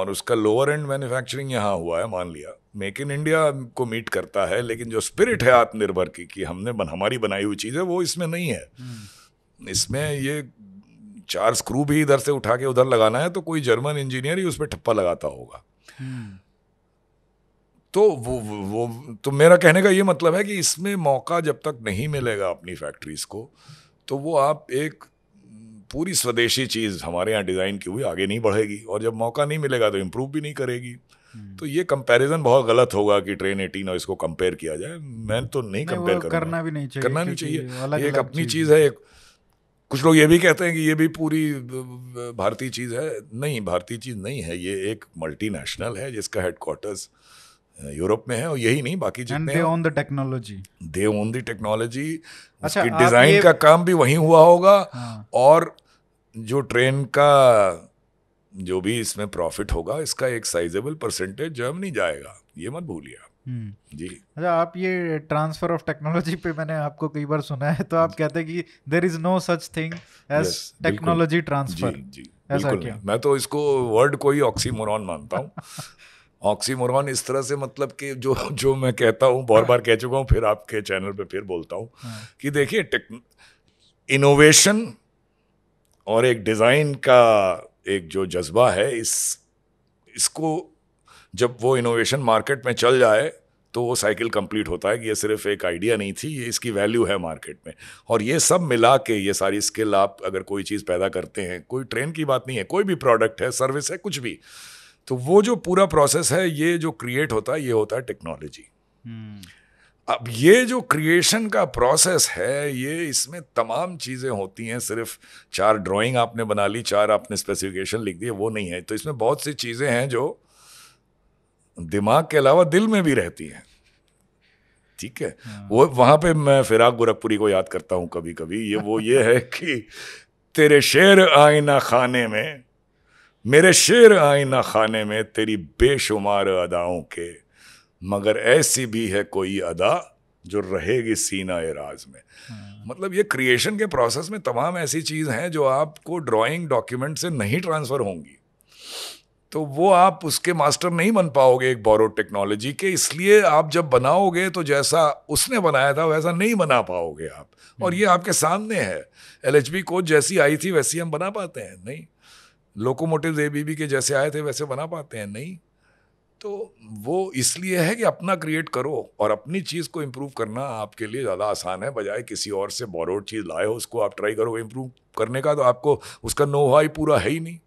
और उसका लोअर एंड मैन्युफैक्चरिंग यहाँ हुआ है मान लिया मेक इन इंडिया को मीट करता है लेकिन जो स्पिरिट है आत्मनिर्भर की कि हमने बन, हमारी बनाई हुई चीज़ है वो इसमें नहीं है हम्म। इसमें ये चार स्क्रू भी इधर से उठा के उधर लगाना है तो कोई जर्मन इंजीनियर ही उस पर ठप्पा लगाता होगा हम्म। तो वो वो तो मेरा कहने का ये मतलब है कि इसमें मौका जब तक नहीं मिलेगा अपनी फैक्ट्रीज़ को तो वो आप एक पूरी स्वदेशी चीज़ हमारे यहाँ डिज़ाइन की हुई आगे नहीं बढ़ेगी और जब मौका नहीं मिलेगा तो इम्प्रूव भी नहीं करेगी हम्म। तो ये कंपैरिजन बहुत गलत होगा कि ट्रेन एटीन और इसको कंपेयर किया जाए मैं तो नहीं कंपेयर करना भी नहीं चाहिए करना नहीं चाहिए एक अपनी चीज़ है एक कुछ लोग ये भी कहते हैं कि ये भी पूरी भारतीय चीज़ है नहीं भारतीय चीज़ नहीं है ये एक मल्टीनेशनल है जिसका हेडक्वार्टर्स यूरोप में है और यही नहीं बाकी जितने they own the technology they own the technology उसकी डिजाइन का काम भी वहीं हुआ होगा हाँ। और जो ट्रेन का जो भी इसमें प्रॉफिट होगा इसका एक साइजेबल परसेंटेज जर्मनी जाएगा ये मत भूलिए हम्म। जी अच्छा आप ये ट्रांसफर ऑफ टेक्नोलॉजी पे मैंने आपको कई बार सुना है तो आप कहते हैं कि there is no such thing as technology transfer जी, जी ऐसा क्या मैं तो इसको वर्ड को ही ऑक्सीमोरॉन मानता हूँ ऑक्सीमोरॉन इस तरह से मतलब कि जो जो मैं कहता हूँ बहुत बार कह चुका हूँ फिर आपके चैनल पे फिर बोलता हूँ हाँ। कि देखिए टेक इनोवेशन और एक डिज़ाइन का एक जो जज्बा है इस इसको जब वो इनोवेशन मार्केट में चल जाए तो वो साइकिल कंप्लीट होता है कि ये सिर्फ एक आइडिया नहीं थी ये इसकी वैल्यू है मार्केट में और ये सब मिला के ये सारी स्किल आप अगर कोई चीज़ पैदा करते हैं कोई ट्रेन की बात नहीं है कोई भी प्रोडक्ट है सर्विस है कुछ भी तो वो जो पूरा प्रोसेस है ये जो क्रिएट होता है ये होता है टेक्नोलॉजी हम्म। अब ये जो क्रिएशन का प्रोसेस है ये इसमें तमाम चीज़ें होती हैं सिर्फ चार ड्राइंग आपने बना ली चार आपने स्पेसिफिकेशन लिख दिए वो नहीं है तो इसमें बहुत सी चीज़ें हैं जो दिमाग के अलावा दिल में भी रहती हैं ठीक है हाँ। वो वहाँ पे मैं फिराक गोरखपुरी को याद करता हूँ कभी कभी ये वो ये है कि तेरे शेर आईना खाने में मेरे शेर ना खाने में तेरी बेशुमार अदाओं के मगर ऐसी भी है कोई अदा जो रहेगी सीना राज में हाँ। मतलब ये क्रिएशन के प्रोसेस में तमाम ऐसी चीज़ हैं जो आपको ड्राइंग डॉक्यूमेंट से नहीं ट्रांसफ़र होंगी तो वो आप उसके मास्टर नहीं बन पाओगे एक बोरो टेक्नोलॉजी के इसलिए आप जब बनाओगे तो जैसा उसने बनाया था वैसा नहीं बना पाओगे आप और हम्म। ये आपके सामने है एल कोच जैसी आई थी वैसी हम बना पाते हैं नहीं लोकोमोटिव ए बी के जैसे आए थे वैसे बना पाते हैं नहीं तो वो इसलिए है कि अपना क्रिएट करो और अपनी चीज़ को इम्प्रूव करना आपके लिए ज़्यादा आसान है बजाय किसी और से बोरोड चीज़ लाए हो उसको आप ट्राई करो इम्प्रूव करने का तो आपको उसका नोहा ही पूरा है ही नहीं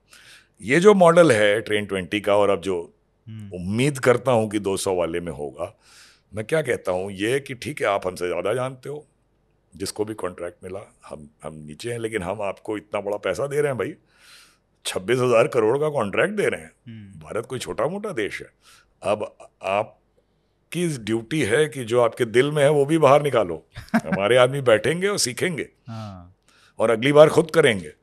ये जो मॉडल है ट्रेन ट्वेंटी का और अब जो हम्म। उम्मीद करता हूँ कि सौ वाले में होगा मैं क्या कहता हूँ ये कि ठीक है आप हमसे ज़्यादा जानते हो जिसको भी कॉन्ट्रैक्ट मिला हम हम नीचे हैं लेकिन हम आपको इतना बड़ा पैसा दे रहे हैं भाई छब्बीस हजार करोड़ का कॉन्ट्रैक्ट दे रहे हैं हम्म। भारत कोई छोटा मोटा देश है अब आप की ड्यूटी है कि जो आपके दिल में है वो भी बाहर निकालो हमारे आदमी बैठेंगे और सीखेंगे हाँ। और अगली बार खुद करेंगे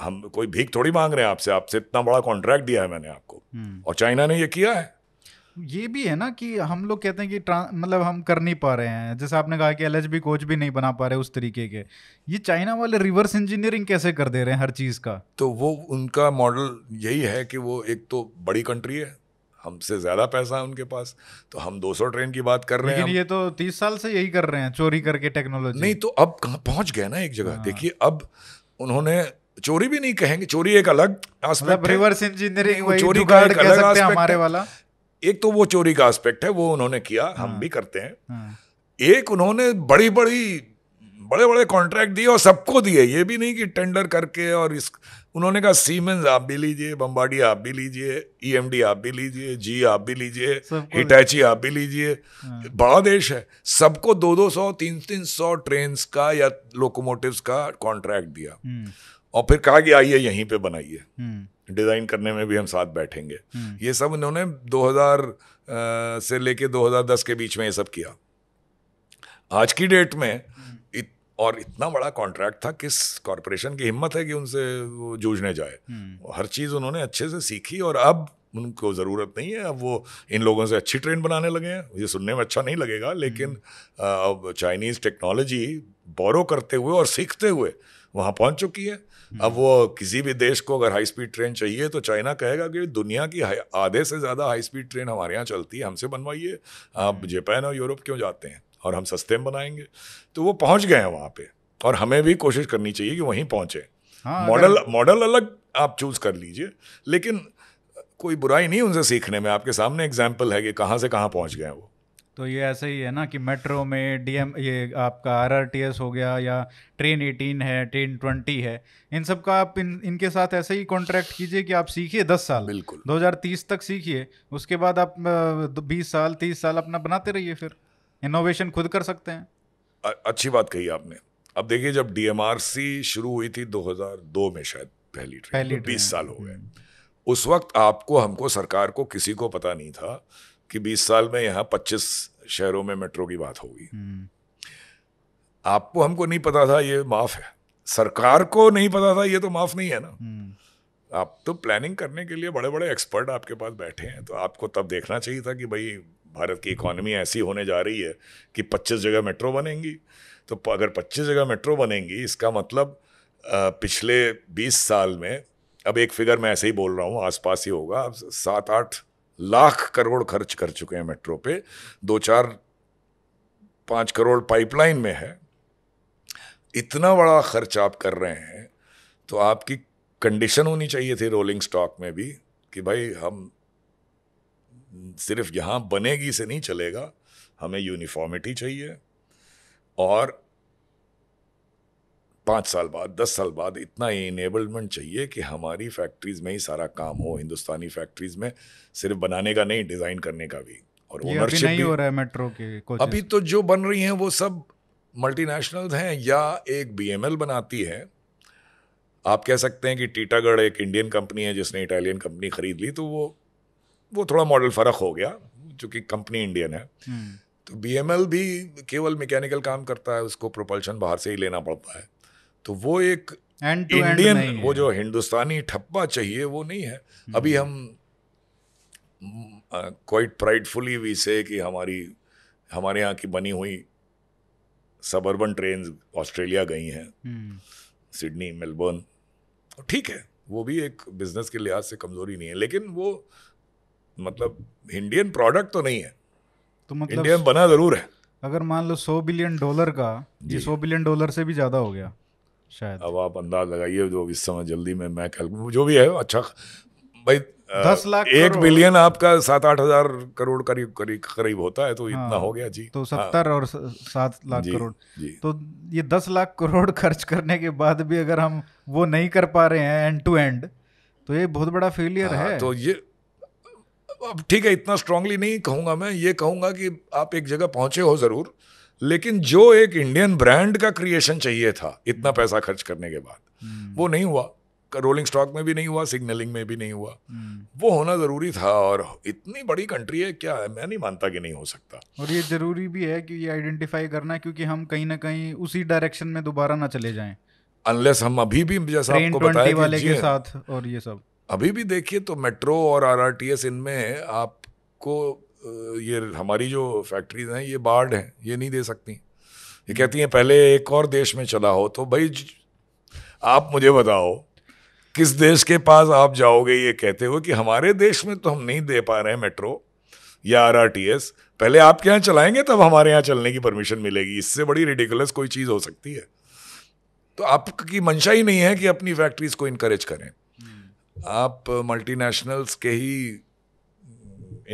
हम कोई भीख थोड़ी मांग रहे हैं आपसे आपसे इतना बड़ा कॉन्ट्रैक्ट दिया है मैंने आपको हम्म। और चाइना ने ये किया है ये भी है ना कि हम लोग कहते हैं कि मतलब हम कर नहीं पा रहे हैं जैसे आपने कहा कि एल कोच भी नहीं बना पा रहे उस तरीके के ये चाइना वाले रिवर्स इंजीनियरिंग कैसे कर दे रहे हैं हर चीज़ का तो वो उनका मॉडल यही है कि वो एक तो बड़ी कंट्री है हमसे ज़्यादा पैसा है उनके पास तो हम 200 ट्रेन की बात कर रहे हैं ये तो 30 साल से यही कर रहे हैं चोरी करके टेक्नोलॉजी नहीं तो अब कहाँ पहुंच गए ना एक जगह हाँ। देखिए अब उन्होंने चोरी भी नहीं कहेंगे चोरी एक अलग रिवर्स मतलब इंजीनियरिंग चोरी का एक अलग सकते हमारे वाला एक तो वो चोरी का एस्पेक्ट है वो उन्होंने किया हम हाँ। भी करते हैं हाँ। एक उन्होंने बड़ी बड़ी बड़े बड़े कॉन्ट्रैक्ट दिए और सबको दिए ये भी नहीं कि टेंडर करके और इस उन्होंने कहा सीमेंस आप भी लीजिए बम्बाडी आप भी लीजिए ईएमडी e आप भी लीजिए जी आप भी लीजिए हिटैची आप भी लीजिए हाँ। बड़ा देश है सबको दो दो सौ तीन तीन सौ ट्रेन का या लोकोमोटिव का कॉन्ट्रैक्ट दिया हम्म। और फिर कहा कि आइए यहीं पे बनाइए हम्म। डिज़ाइन करने में भी हम साथ बैठेंगे हम्म। ये सब इन्होंने 2000 से लेके 2010 के बीच में ये सब किया आज की डेट में हम्म। इत, और इतना बड़ा कॉन्ट्रैक्ट था किस कॉरपोरेशन की हिम्मत है कि उनसे वो जूझने जाए हम्म। हर चीज़ उन्होंने अच्छे से सीखी और अब उनको ज़रूरत नहीं है अब वो इन लोगों से अच्छी ट्रेन बनाने लगे हैं ये सुनने में अच्छा नहीं लगेगा लेकिन अब चाइनीज़ टेक्नोलॉजी बोरो करते हुए और सीखते हुए वहाँ पहुँच चुकी है अब वो किसी भी देश को अगर हाई स्पीड ट्रेन चाहिए तो चाइना कहेगा कि दुनिया की आधे से ज़्यादा हाई स्पीड ट्रेन हमारे यहाँ चलती है हमसे बनवाइए आप जापान हम्म। और यूरोप क्यों जाते हैं और हम सस्ते में बनाएंगे तो वो पहुँच गए हैं वहाँ पर और हमें भी कोशिश करनी चाहिए कि वहीं पहुँचें मॉडल मॉडल अलग आप चूज कर लीजिए लेकिन कोई बुराई नहीं उनसे सीखने में आपके सामने एग्जाम्पल है कि कहाँ से कहाँ पहुँच गए वो तो ये ऐसे ही है ना कि मेट्रो में डीएम ये आपका आरआरटीएस हो गया या ट्रेन एटीन है ट्रेन ट्वेंटी है इन सब का आप इन इनके साथ ऐसे ही कॉन्ट्रैक्ट कीजिए कि आप सीखिए दस साल बिल्कुल तीस तक सीखिए उसके बाद आप बीस साल तीस साल अपना बनाते रहिए फिर इनोवेशन खुद कर सकते हैं अच्छी बात कही आपने अब देखिए जब डीएमआरसी शुरू हुई थी 2002 में शायद पहली ट्रेन पहली बीस साल हो हम्म। गए उस वक्त आपको हमको सरकार को किसी को पता नहीं था कि 20 साल में यहाँ 25 शहरों में मेट्रो की बात होगी आपको हमको नहीं पता था ये माफ़ है सरकार को नहीं पता था ये तो माफ़ नहीं है ना आप तो प्लानिंग करने के लिए बड़े बड़े एक्सपर्ट आपके पास बैठे हैं तो आपको तब देखना चाहिए था कि भाई भारत की इकोनॉमी ऐसी होने जा रही है कि 25 जगह मेट्रो बनेंगी तो अगर 25 जगह मेट्रो बनेंगी इसका मतलब पिछले 20 साल में अब एक फिगर मैं ऐसे ही बोल रहा हूँ आसपास ही होगा सात आठ लाख करोड़ खर्च कर चुके हैं मेट्रो पे दो चार पाँच करोड़ पाइपलाइन में है इतना बड़ा खर्च आप कर रहे हैं तो आपकी कंडीशन होनी चाहिए थी रोलिंग स्टॉक में भी कि भाई हम सिर्फ यहाँ बनेगी से नहीं चलेगा हमें यूनिफॉर्मिटी चाहिए और पाँच साल बाद दस साल बाद इतना इनेबलमेंट चाहिए कि हमारी फैक्ट्रीज़ में ही सारा काम हो हिंदुस्तानी फैक्ट्रीज़ में सिर्फ बनाने का नहीं डिज़ाइन करने का भी और ओनरशिप भी हो रहा है मेट्रो के अभी तो जो बन रही हैं वो सब मल्टीनेशनल हैं या एक बी बनाती है आप कह सकते हैं कि टीटागढ़ एक इंडियन कंपनी है जिसने इटालियन कंपनी खरीद ली तो वो वो थोड़ा मॉडल फ़र्क हो गया चूँकि कंपनी इंडियन है हम्म। तो बी भी केवल मैकेनिकल काम करता है उसको प्रोपल्शन बाहर से ही लेना पड़ता है तो वो एक इंडियन वो जो हिंदुस्तानी ठप्पा चाहिए वो नहीं है हम्म। अभी हम क्वाइट प्राइडफुली वी से कि हमारी हमारे यहाँ की बनी हुई सबर्बन ट्रेन ऑस्ट्रेलिया गई हैं सिडनी हम्म। मेलबर्न तो ठीक है वो भी एक बिजनेस के लिहाज से कमजोरी नहीं है लेकिन वो मतलब इंडियन प्रोडक्ट तो नहीं है तो मतलब इंडियन बना जरूर है अगर मान लो सौ बिलियन डॉलर का जी सौ बिलियन डॉलर से भी ज्यादा हो गया शायद अब आप अंदाज लगाइए जो इस समय जल्दी में मैं कल जो भी है अच्छा भाई दस लाख एक बिलियन आपका सात आठ हजार करोड़ करीब करीब करीब होता है तो हाँ, इतना हो गया जी तो हाँ। सत्तर हाँ, और सात लाख करोड़ जी, तो ये दस लाख करोड़ खर्च करने के बाद भी अगर हम वो नहीं कर पा रहे हैं एंड टू एंड तो ये बहुत बड़ा फेलियर हाँ, है तो ये अब ठीक है इतना स्ट्रांगली नहीं कहूंगा मैं ये कहूंगा कि आप एक जगह पहुंचे हो ज़रूर लेकिन जो एक इंडियन ब्रांड का क्रिएशन चाहिए था इतना पैसा खर्च करने के बाद हम्म। वो नहीं हुआ रोलिंग स्टॉक में भी नहीं हुआ सिग्नलिंग में भी नहीं हुआ हम्म। वो होना ज़रूरी था और इतनी बड़ी कंट्री है क्या है मैं नहीं मानता कि नहीं हो सकता और ये ज़रूरी भी है कि ये आइडेंटिफाई करना क्योंकि हम कहीं ना कहीं उसी डायरेक्शन में दोबारा ना चले जाएं अनलेस हम अभी भी जैसा आपको बताया वाले के साथ और ये सब अभी भी देखिए तो मेट्रो और आर इनमें आपको ये हमारी जो फैक्ट्रीज हैं ये बाढ़ हैं ये नहीं दे सकती ये हम्म। कहती हैं पहले एक और देश में चला हो तो भाई आप मुझे बताओ किस देश के पास आप जाओगे ये कहते हुए कि हमारे देश में तो हम नहीं दे पा रहे हैं मेट्रो या आर पहले आपके यहाँ चलाएंगे तब हमारे यहाँ चलने की परमिशन मिलेगी इससे बड़ी रिडिकुलस कोई चीज़ हो सकती है तो आपकी मंशा ही नहीं है कि अपनी फैक्ट्रीज को इनक्रेज करें हम्म। आप मल्टीनेशनल्स के ही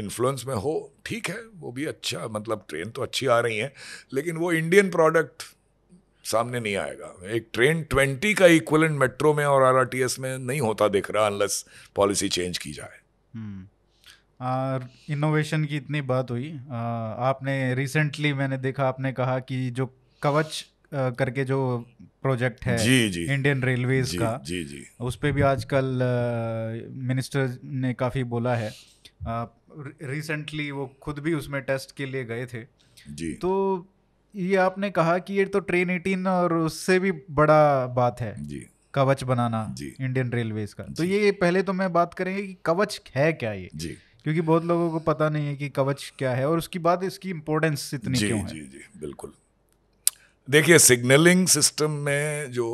इन्फ्लुएंस में हो ठीक है वो भी अच्छा मतलब ट्रेन तो अच्छी आ रही है लेकिन वो इंडियन प्रोडक्ट सामने नहीं आएगा एक ट्रेन ट्वेंटी का इक्वलेंट मेट्रो में और आरआरटीएस में नहीं होता दिख रहा अनलेस पॉलिसी चेंज की जाए हम्म। और इनोवेशन की इतनी बात हुई आ, आपने रिसेंटली मैंने देखा आपने कहा कि जो कवच करके जो प्रोजेक्ट है जी जी इंडियन रेलवेज का जी जी उस पर भी आजकल मिनिस्टर ने काफ़ी बोला है आप रिसेंटली वो खुद भी उसमें टेस्ट के लिए गए थे जी तो ये आपने कहा कि ये तो ट्रेन एटीन और उससे भी बड़ा बात है जी कवच बनाना जी इंडियन रेलवे का तो ये पहले तो मैं बात करेंगे कि कवच है क्या ये जी क्योंकि बहुत लोगों को पता नहीं है कि कवच क्या है और उसकी बात इसकी इम्पोर्टेंस इतनी जी, क्यों है जी जी बिल्कुल देखिए सिग्नलिंग सिस्टम में जो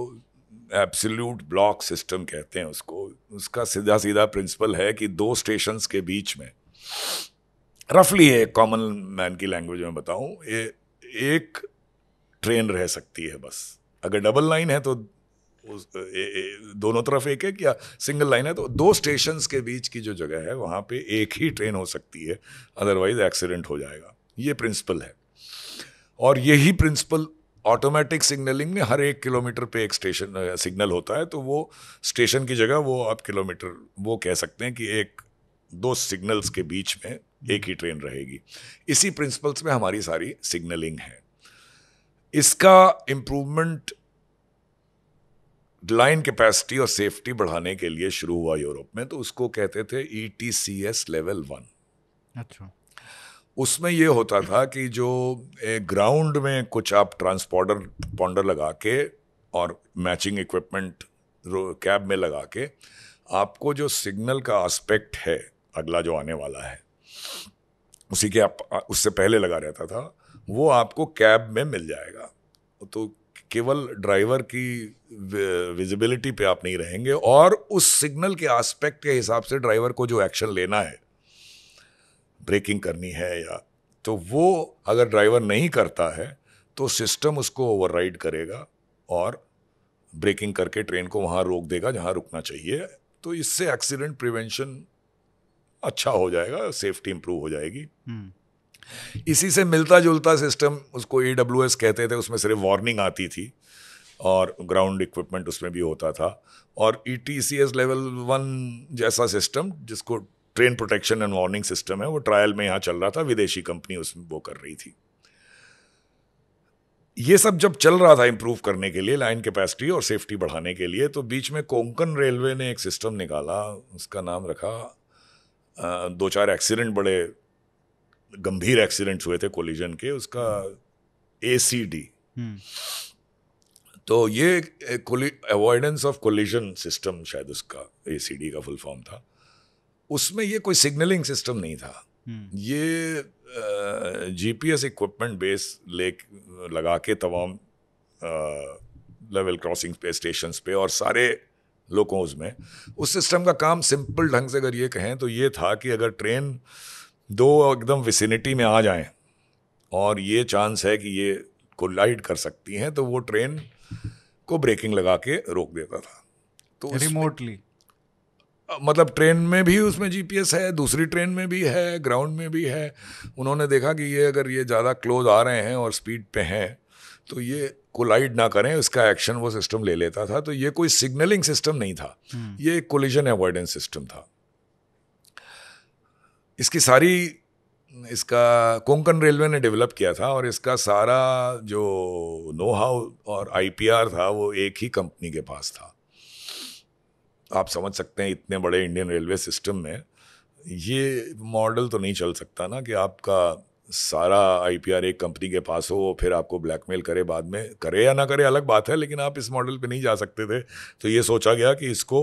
एब्सोल्यूट ब्लॉक सिस्टम कहते हैं उसको उसका सीधा सीधा प्रिंसिपल है कि दो स्टेशन के बीच में रफली है कॉमन मैन की लैंग्वेज में बताऊं ए, एक ट्रेन रह सकती है बस अगर डबल लाइन है तो उस, ए, ए, दोनों तरफ एक एक या सिंगल लाइन है तो दो स्टेशन के बीच की जो जगह है वहाँ पे एक ही ट्रेन हो सकती है अदरवाइज एक्सीडेंट हो जाएगा ये प्रिंसिपल है और यही प्रिंसिपल ऑटोमेटिक सिग्नलिंग में हर एक किलोमीटर पे एक स्टेशन सिग्नल होता है तो वो स्टेशन की जगह वो आप किलोमीटर वो कह सकते हैं कि एक दो सिग्नल्स के बीच में एक ही ट्रेन रहेगी इसी प्रिंसिपल्स में हमारी सारी सिग्नलिंग है इसका इम्प्रूवमेंट लाइन कैपेसिटी और सेफ्टी बढ़ाने के लिए शुरू हुआ यूरोप में तो उसको कहते थे E T C S level one अच्छा उसमें यह होता था कि जो ग्राउंड में कुछ आप ट्रांसपोर्टर पॉन्डर लगा के और मैचिंग इक्विपमेंट कैब में लगा के आपको जो सिग्नल का एस्पेक्ट है अगला जो आने वाला है उसी के आप उससे पहले लगा रहता था वो आपको कैब में मिल जाएगा तो केवल ड्राइवर की विजिबिलिटी पे आप नहीं रहेंगे और उस सिग्नल के आस्पेक्ट के हिसाब से ड्राइवर को जो एक्शन लेना है ब्रेकिंग करनी है या तो वो अगर ड्राइवर नहीं करता है तो सिस्टम उसको ओवरराइड करेगा और ब्रेकिंग करके ट्रेन को वहाँ रोक देगा जहाँ रुकना चाहिए तो इससे एक्सीडेंट प्रिवेंशन अच्छा हो जाएगा सेफ्टी इंप्रूव हो जाएगी हम्म। इसी से मिलता जुलता सिस्टम उसको ई कहते थे उसमें सिर्फ वार्निंग आती थी और ग्राउंड इक्विपमेंट उसमें भी होता था और ई लेवल वन जैसा सिस्टम जिसको train protection and warning system है वो ट्रायल में यहाँ चल रहा था विदेशी कंपनी उसमें वो कर रही थी ये सब जब चल रहा था इम्प्रूव करने के लिए लाइन कैपेसिटी और सेफ्टी बढ़ाने के लिए तो बीच में कोंकण रेलवे ने एक सिस्टम निकाला उसका नाम रखा दो चार एक्सीडेंट बड़े गंभीर एक्सीडेंट हुए थे कोलिजन के उसका ए सी डी तो ये अवॉइडेंस ऑफ कोलिजन सिस्टम शायद उसका ए सी डी का फुल फॉर्म था उसमें ये कोई सिग्नलिंग सिस्टम नहीं था हम्म। ये G P S equipment base ले लगा के तमाम लेवल क्रॉसिंग पे स्टेशन पे और सारे लोकोज में उस सिस्टम का काम सिंपल ढंग से अगर ये कहें तो ये था कि अगर ट्रेन दो एकदम विसिनिटी में आ जाए और ये चांस है कि ये लाइट कर सकती हैं तो वो ट्रेन को ब्रेकिंग लगा के रोक देता था तो रिमोटली मतलब ट्रेन में भी उसमें जीपीएस है दूसरी ट्रेन में भी है ग्राउंड में भी है उन्होंने देखा कि ये अगर ये ज़्यादा क्लोज आ रहे हैं और स्पीड पे हैं तो ये कोलाइड ना करें उसका एक्शन वो सिस्टम ले लेता था तो ये कोई सिग्नलिंग सिस्टम नहीं था हम्म। ये एक कोलिजन अवॉइडेंस सिस्टम था इसकी सारी इसका कोंकण रेलवे ने डेवलप किया था और इसका सारा जो नो हाउ और आईपीआर था वो एक ही कंपनी के पास था आप समझ सकते हैं इतने बड़े इंडियन रेलवे सिस्टम में ये मॉडल तो नहीं चल सकता ना कि आपका सारा आर एक कंपनी के पास हो फिर आपको ब्लैकमेल करे बाद में करे या ना करे अलग बात है लेकिन आप इस मॉडल पे नहीं जा सकते थे तो ये सोचा गया कि इसको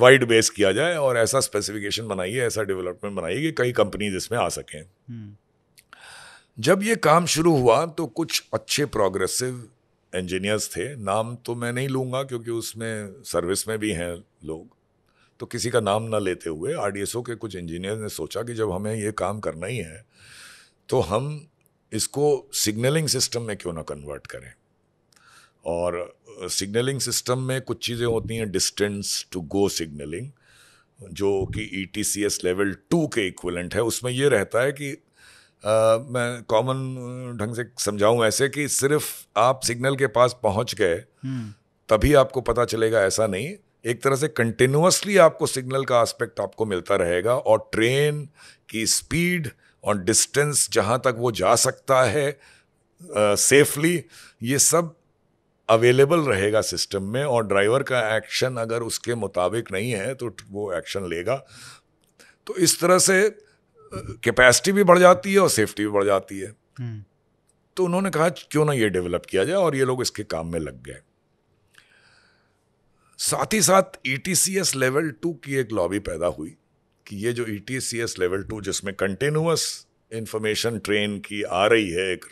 वाइड बेस किया जाए और ऐसा स्पेसिफिकेशन बनाइए ऐसा डेवलपमेंट बनाइए कि कई कंपनीज इसमें आ सकें हम्म। जब ये काम शुरू हुआ तो कुछ अच्छे प्रोग्रेसिव इंजीनियर्स थे नाम तो मैं नहीं लूँगा क्योंकि उसमें सर्विस में भी हैं लोग तो किसी का नाम ना लेते हुए ओ के कुछ इंजीनियर ने सोचा कि जब हमें ये काम करना ही है तो हम इसको सिग्नलिंग सिस्टम में क्यों ना कन्वर्ट करें और सिग्नलिंग सिस्टम में कुछ चीज़ें होती हैं डिस्टेंस टू गो सिग्नलिंग जो कि E T C S level two के इक्वलेंट है उसमें ये रहता है कि आ, मैं कॉमन ढंग से समझाऊं ऐसे कि सिर्फ आप सिग्नल के पास पहुंच गए हम्म। तभी आपको पता चलेगा ऐसा नहीं एक तरह से कंटिन्यूसली आपको सिग्नल का एस्पेक्ट आपको मिलता रहेगा और ट्रेन की स्पीड और डिस्टेंस जहाँ तक वो जा सकता है सेफली uh, ये सब अवेलेबल रहेगा सिस्टम में और ड्राइवर का एक्शन अगर उसके मुताबिक नहीं है तो वो एक्शन लेगा तो इस तरह से कैपेसिटी भी बढ़ जाती है और सेफ्टी भी बढ़ जाती है हम्म। तो उन्होंने कहा क्यों ना ये डेवलप किया जाए और ये लोग इसके काम में लग गए साथ ही साथ E T C S level two की एक लॉबी पैदा हुई कि ये जो E T C S level two जिसमें कंटिन्यूस इंफॉर्मेशन ट्रेन की आ रही है एक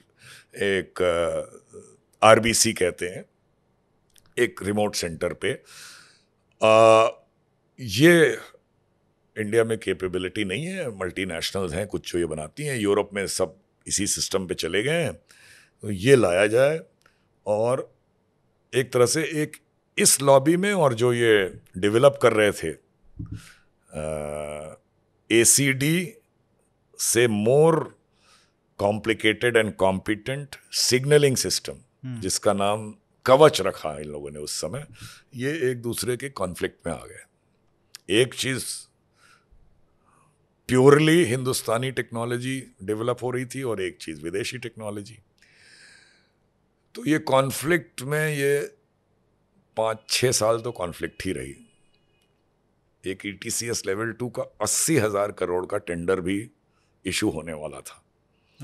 एक आर बी सी कहते हैं एक रिमोट सेंटर पे आ, uh, ये इंडिया में कैपेबिलिटी नहीं है मल्टीनेशनल हैं कुछ जो ये बनाती हैं यूरोप में सब इसी सिस्टम पे चले गए हैं तो ये लाया जाए और एक तरह से एक इस लॉबी में और जो ये डेवलप कर रहे थे ए सी डी से more complicated and competent signalling system जिसका नाम कवच रखा इन लोगों ने उस समय ये एक दूसरे के कॉन्फ्लिक्ट में आ गए एक चीज़ प्योरली हिंदुस्तानी टेक्नोलॉजी डेवलप हो रही थी और एक चीज़ विदेशी टेक्नोलॉजी तो ये कॉन्फ्लिक्ट में ये पाँच छः साल तो कॉन्फ्लिक्ट ही रही एक E T C S level two का अस्सी हज़ार करोड़ का टेंडर भी इशू होने वाला था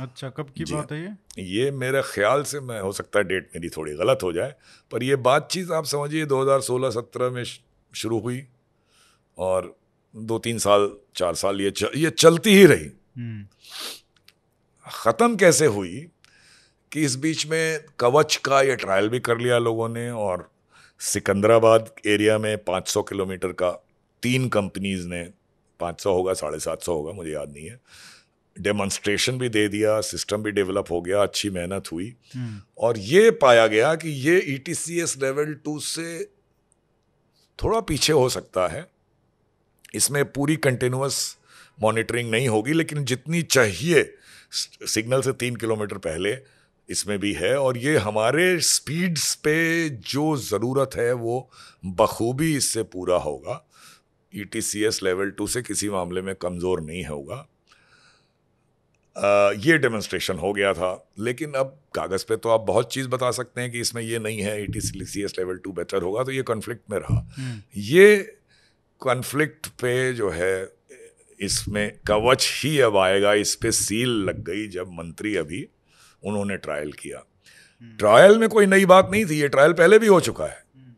अच्छा कब की बात है ये हाँ। ये मेरे ख्याल से मैं हो सकता है डेट मेरी थोड़ी गलत हो जाए पर ये बात चीज़ आप समझिए 2016-17 में शुरू हुई और दो तीन साल चार साल ये चल, ये चलती ही रही हम्म। ख़त्म कैसे हुई कि इस बीच में कवच का ये ट्रायल भी कर लिया लोगों ने और सिकंदराबाद एरिया में 500 किलोमीटर का तीन कंपनीज ने 500 होगा साढ़े सात सौ होगा मुझे याद नहीं है डेमोन्स्ट्रेशन भी दे दिया सिस्टम भी डेवलप हो गया अच्छी मेहनत हुई हम्म। और ये पाया गया कि ये ई e लेवल टू से थोड़ा पीछे हो सकता है इसमें पूरी कंटिन्यूस मॉनिटरिंग नहीं होगी लेकिन जितनी चाहिए सिग्नल से तीन किलोमीटर पहले इसमें भी है और ये हमारे स्पीड्स पे जो ज़रूरत है वो बखूबी इससे पूरा होगा E T C S level two से किसी मामले में कमज़ोर नहीं होगा ये डेमोन्स्ट्रेशन हो गया था लेकिन अब कागज़ पे तो आप बहुत चीज़ बता सकते हैं कि इसमें ये नहीं है E T C S level two बेहतर होगा तो ये कॉन्फ्लिक्ट में रहा हम्म। ये कॉन्फ्लिक्ट पे जो है इसमें कवच ही अब आएगा इस पर सील लग गई जब मंत्री अभी उन्होंने ट्रायल किया ट्रायल हम्म। में कोई नई बात नहीं थी ये ट्रायल पहले भी हो चुका है हम्म।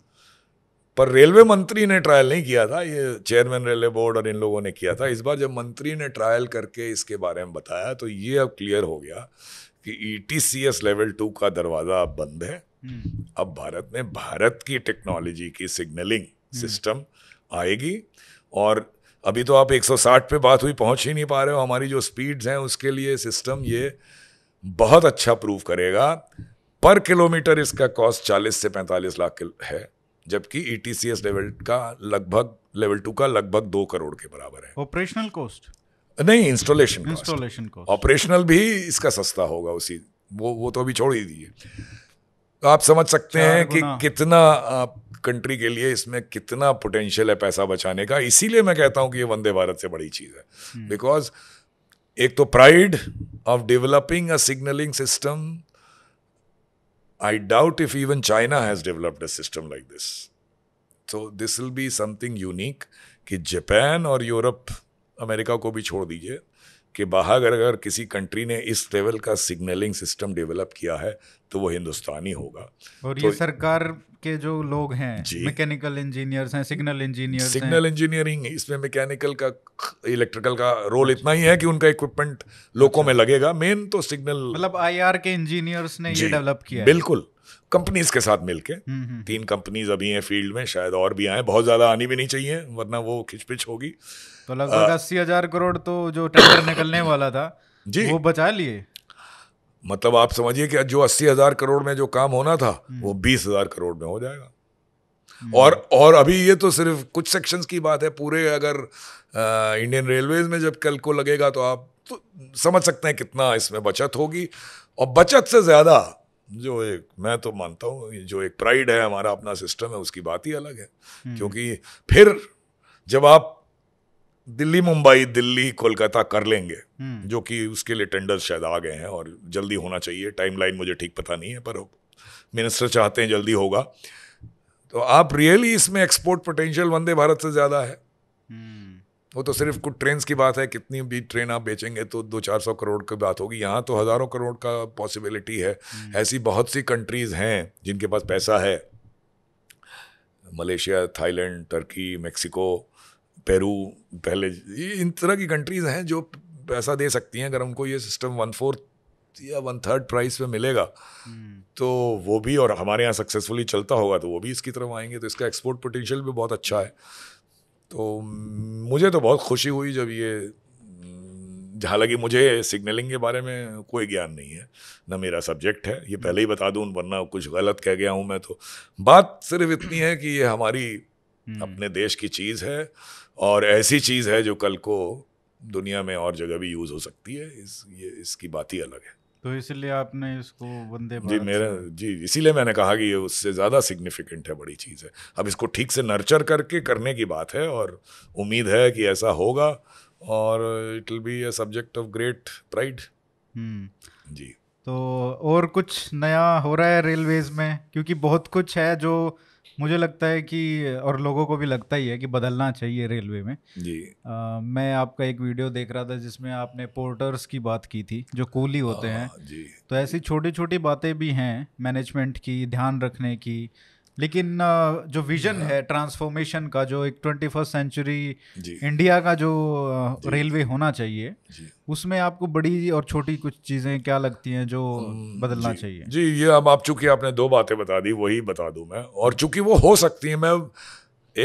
पर रेलवे मंत्री ने ट्रायल नहीं किया था ये चेयरमैन रेलवे बोर्ड और इन लोगों ने किया था इस बार जब मंत्री ने ट्रायल करके इसके बारे में बताया तो ये अब क्लियर हो गया कि E T C S level two का दरवाज़ा अब बंद है हम्म। अब भारत में भारत की टेक्नोलॉजी की सिग्नलिंग सिस्टम आएगी और अभी तो आप 160 पे बात हुई पहुंच ही नहीं पा रहे हो हमारी जो स्पीड्स हैं उसके लिए सिस्टम ये बहुत अच्छा प्रूव करेगा पर किलोमीटर इसका कॉस्ट 40 से 45 लाख है जबकि ई e लेवल का लगभग लेवल टू का लगभग दो करोड़ के बराबर है ऑपरेशनल कॉस्ट नहीं इंस्टॉलेशन इंस्टॉलेशन कॉस्ट ऑपरेशनल भी इसका सस्ता होगा उसी वो वो तो अभी छोड़ ही दिए आप समझ सकते हैं कि कितना कंट्री के लिए इसमें कितना पोटेंशियल है पैसा बचाने का इसीलिए मैं कहता हूं कि ये वंदे भारत से बड़ी चीज़ है बिकॉज हम्म। एक तो pride of developing a signalling system I doubt if even China has developed a system like this so this will be something unique कि जापान और यूरोप अमेरिका को भी छोड़ दीजिए कि बाहर अगर किसी कंट्री ने इस लेवल का सिग्नलिंग सिस्टम डेवलप किया है तो वो हिंदुस्तानी होगा और तो, ये सरकार के जो लोग हैं मैकेनिकल इंजीनियर्स हैं सिग्नल इंजीनियर सिग्नल इंजीनियरिंग इसमें मैकेनिकल का इलेक्ट्रिकल का रोल अच्छा। इतना ही है कि उनका इक्विपमेंट लोगों अच्छा। में लगेगा मेन तो सिग्नल मतलब आईआर के इंजीनियर्स ने ये डेवलप किया बिल्कुल कंपनीज के साथ मिलके हम्म, हम्म। तीन कंपनीज अभी हैं फील्ड में शायद और भी आए बहुत ज्यादा आनी भी नहीं चाहिए वरना वो खिचपिच होगी तो लगभग अस्सी हजार करोड़ तो जो टेंडर निकलने वाला था जी वो बचा लिए मतलब आप समझिए कि जो अस्सी हजार करोड़ में जो काम होना था हम्म। वो बीस हजार करोड़ में हो जाएगा हम्म। और और अभी ये तो सिर्फ कुछ सेक्शंस की बात है पूरे अगर आ, इंडियन रेलवेज में जब कल को लगेगा तो आप तो समझ सकते हैं कितना इसमें बचत होगी और बचत से ज़्यादा जो एक मैं तो मानता हूँ जो एक प्राइड है हमारा अपना सिस्टम है उसकी बात ही अलग है हम्म। क्योंकि फिर जब आप दिल्ली मुंबई दिल्ली कोलकाता कर लेंगे हम्म। जो कि उसके लिए टेंडर शायद आ गए हैं और जल्दी होना चाहिए टाइमलाइन मुझे ठीक पता नहीं है पर मिनिस्टर चाहते हैं जल्दी होगा तो आप रियली इसमें एक्सपोर्ट पोटेंशियल वंदे भारत से ज़्यादा है हम्म। वो तो सिर्फ कुछ ट्रेन की बात है कितनी भी ट्रेन आप बेचेंगे तो दो चार सौ करोड़ की बात होगी यहाँ तो हज़ारों करोड़ का पॉसिबिलिटी है हम्म। ऐसी बहुत सी कंट्रीज़ हैं जिनके पास पैसा है Malaysia Thailand Turkey Mexico Peru पहले ये इन तरह की कंट्रीज़ हैं जो पैसा दे सकती हैं अगर उनको ये सिस्टम वन फोर्थ या वन थर्ड प्राइस पे मिलेगा हम्म। तो वो भी और हमारे यहाँ सक्सेसफुली चलता होगा तो वो भी इसकी तरफ आएंगे तो इसका एक्सपोर्ट पोटेंशियल भी बहुत अच्छा है तो मुझे तो बहुत खुशी हुई जब ये हम्म, हालांकि मुझे सिग्नलिंग के बारे में कोई ज्ञान नहीं है ना मेरा सब्जेक्ट है ये पहले ही बता दूँ वरना कुछ गलत कह गया हूँ मैं तो बात सिर्फ इतनी है कि ये हमारी हम्म। अपने देश की चीज़ है और ऐसी चीज़ है जो कल को दुनिया में और जगह भी यूज़ हो सकती है इस ये इसकी बात ही अलग है तो इसलिए आपने इसको वंदे जी मेरा जी इसीलिए मैंने कहा कि ये उससे ज़्यादा सिग्निफिकेंट है बड़ी चीज़ है अब इसको ठीक से नर्चर करके करने की बात है और उम्मीद है कि ऐसा होगा और it will be a subject of great pride जी तो और कुछ नया हो रहा है रेलवेज में क्योंकि बहुत कुछ है जो मुझे लगता है कि और लोगों को भी लगता ही है कि बदलना चाहिए रेलवे में जी आ, मैं आपका एक वीडियो देख रहा था जिसमें आपने पोर्टर्स की बात की थी जो कूली होते हाँ, हैं जी तो ऐसी छोटी छोटी बातें भी हैं मैनेजमेंट की ध्यान रखने की लेकिन जो विजन हाँ। है ट्रांसफॉर्मेशन का जो एक ट्वेंटी फर्स्ट सेंचुरी इंडिया का जो रेलवे होना चाहिए उसमें आपको बड़ी और छोटी कुछ चीज़ें क्या लगती हैं जो बदलना चाहिए जी ये अब आप चूंकि आपने दो बातें बता दी वही बता दू मैं और चूंकि वो हो सकती हैं मैं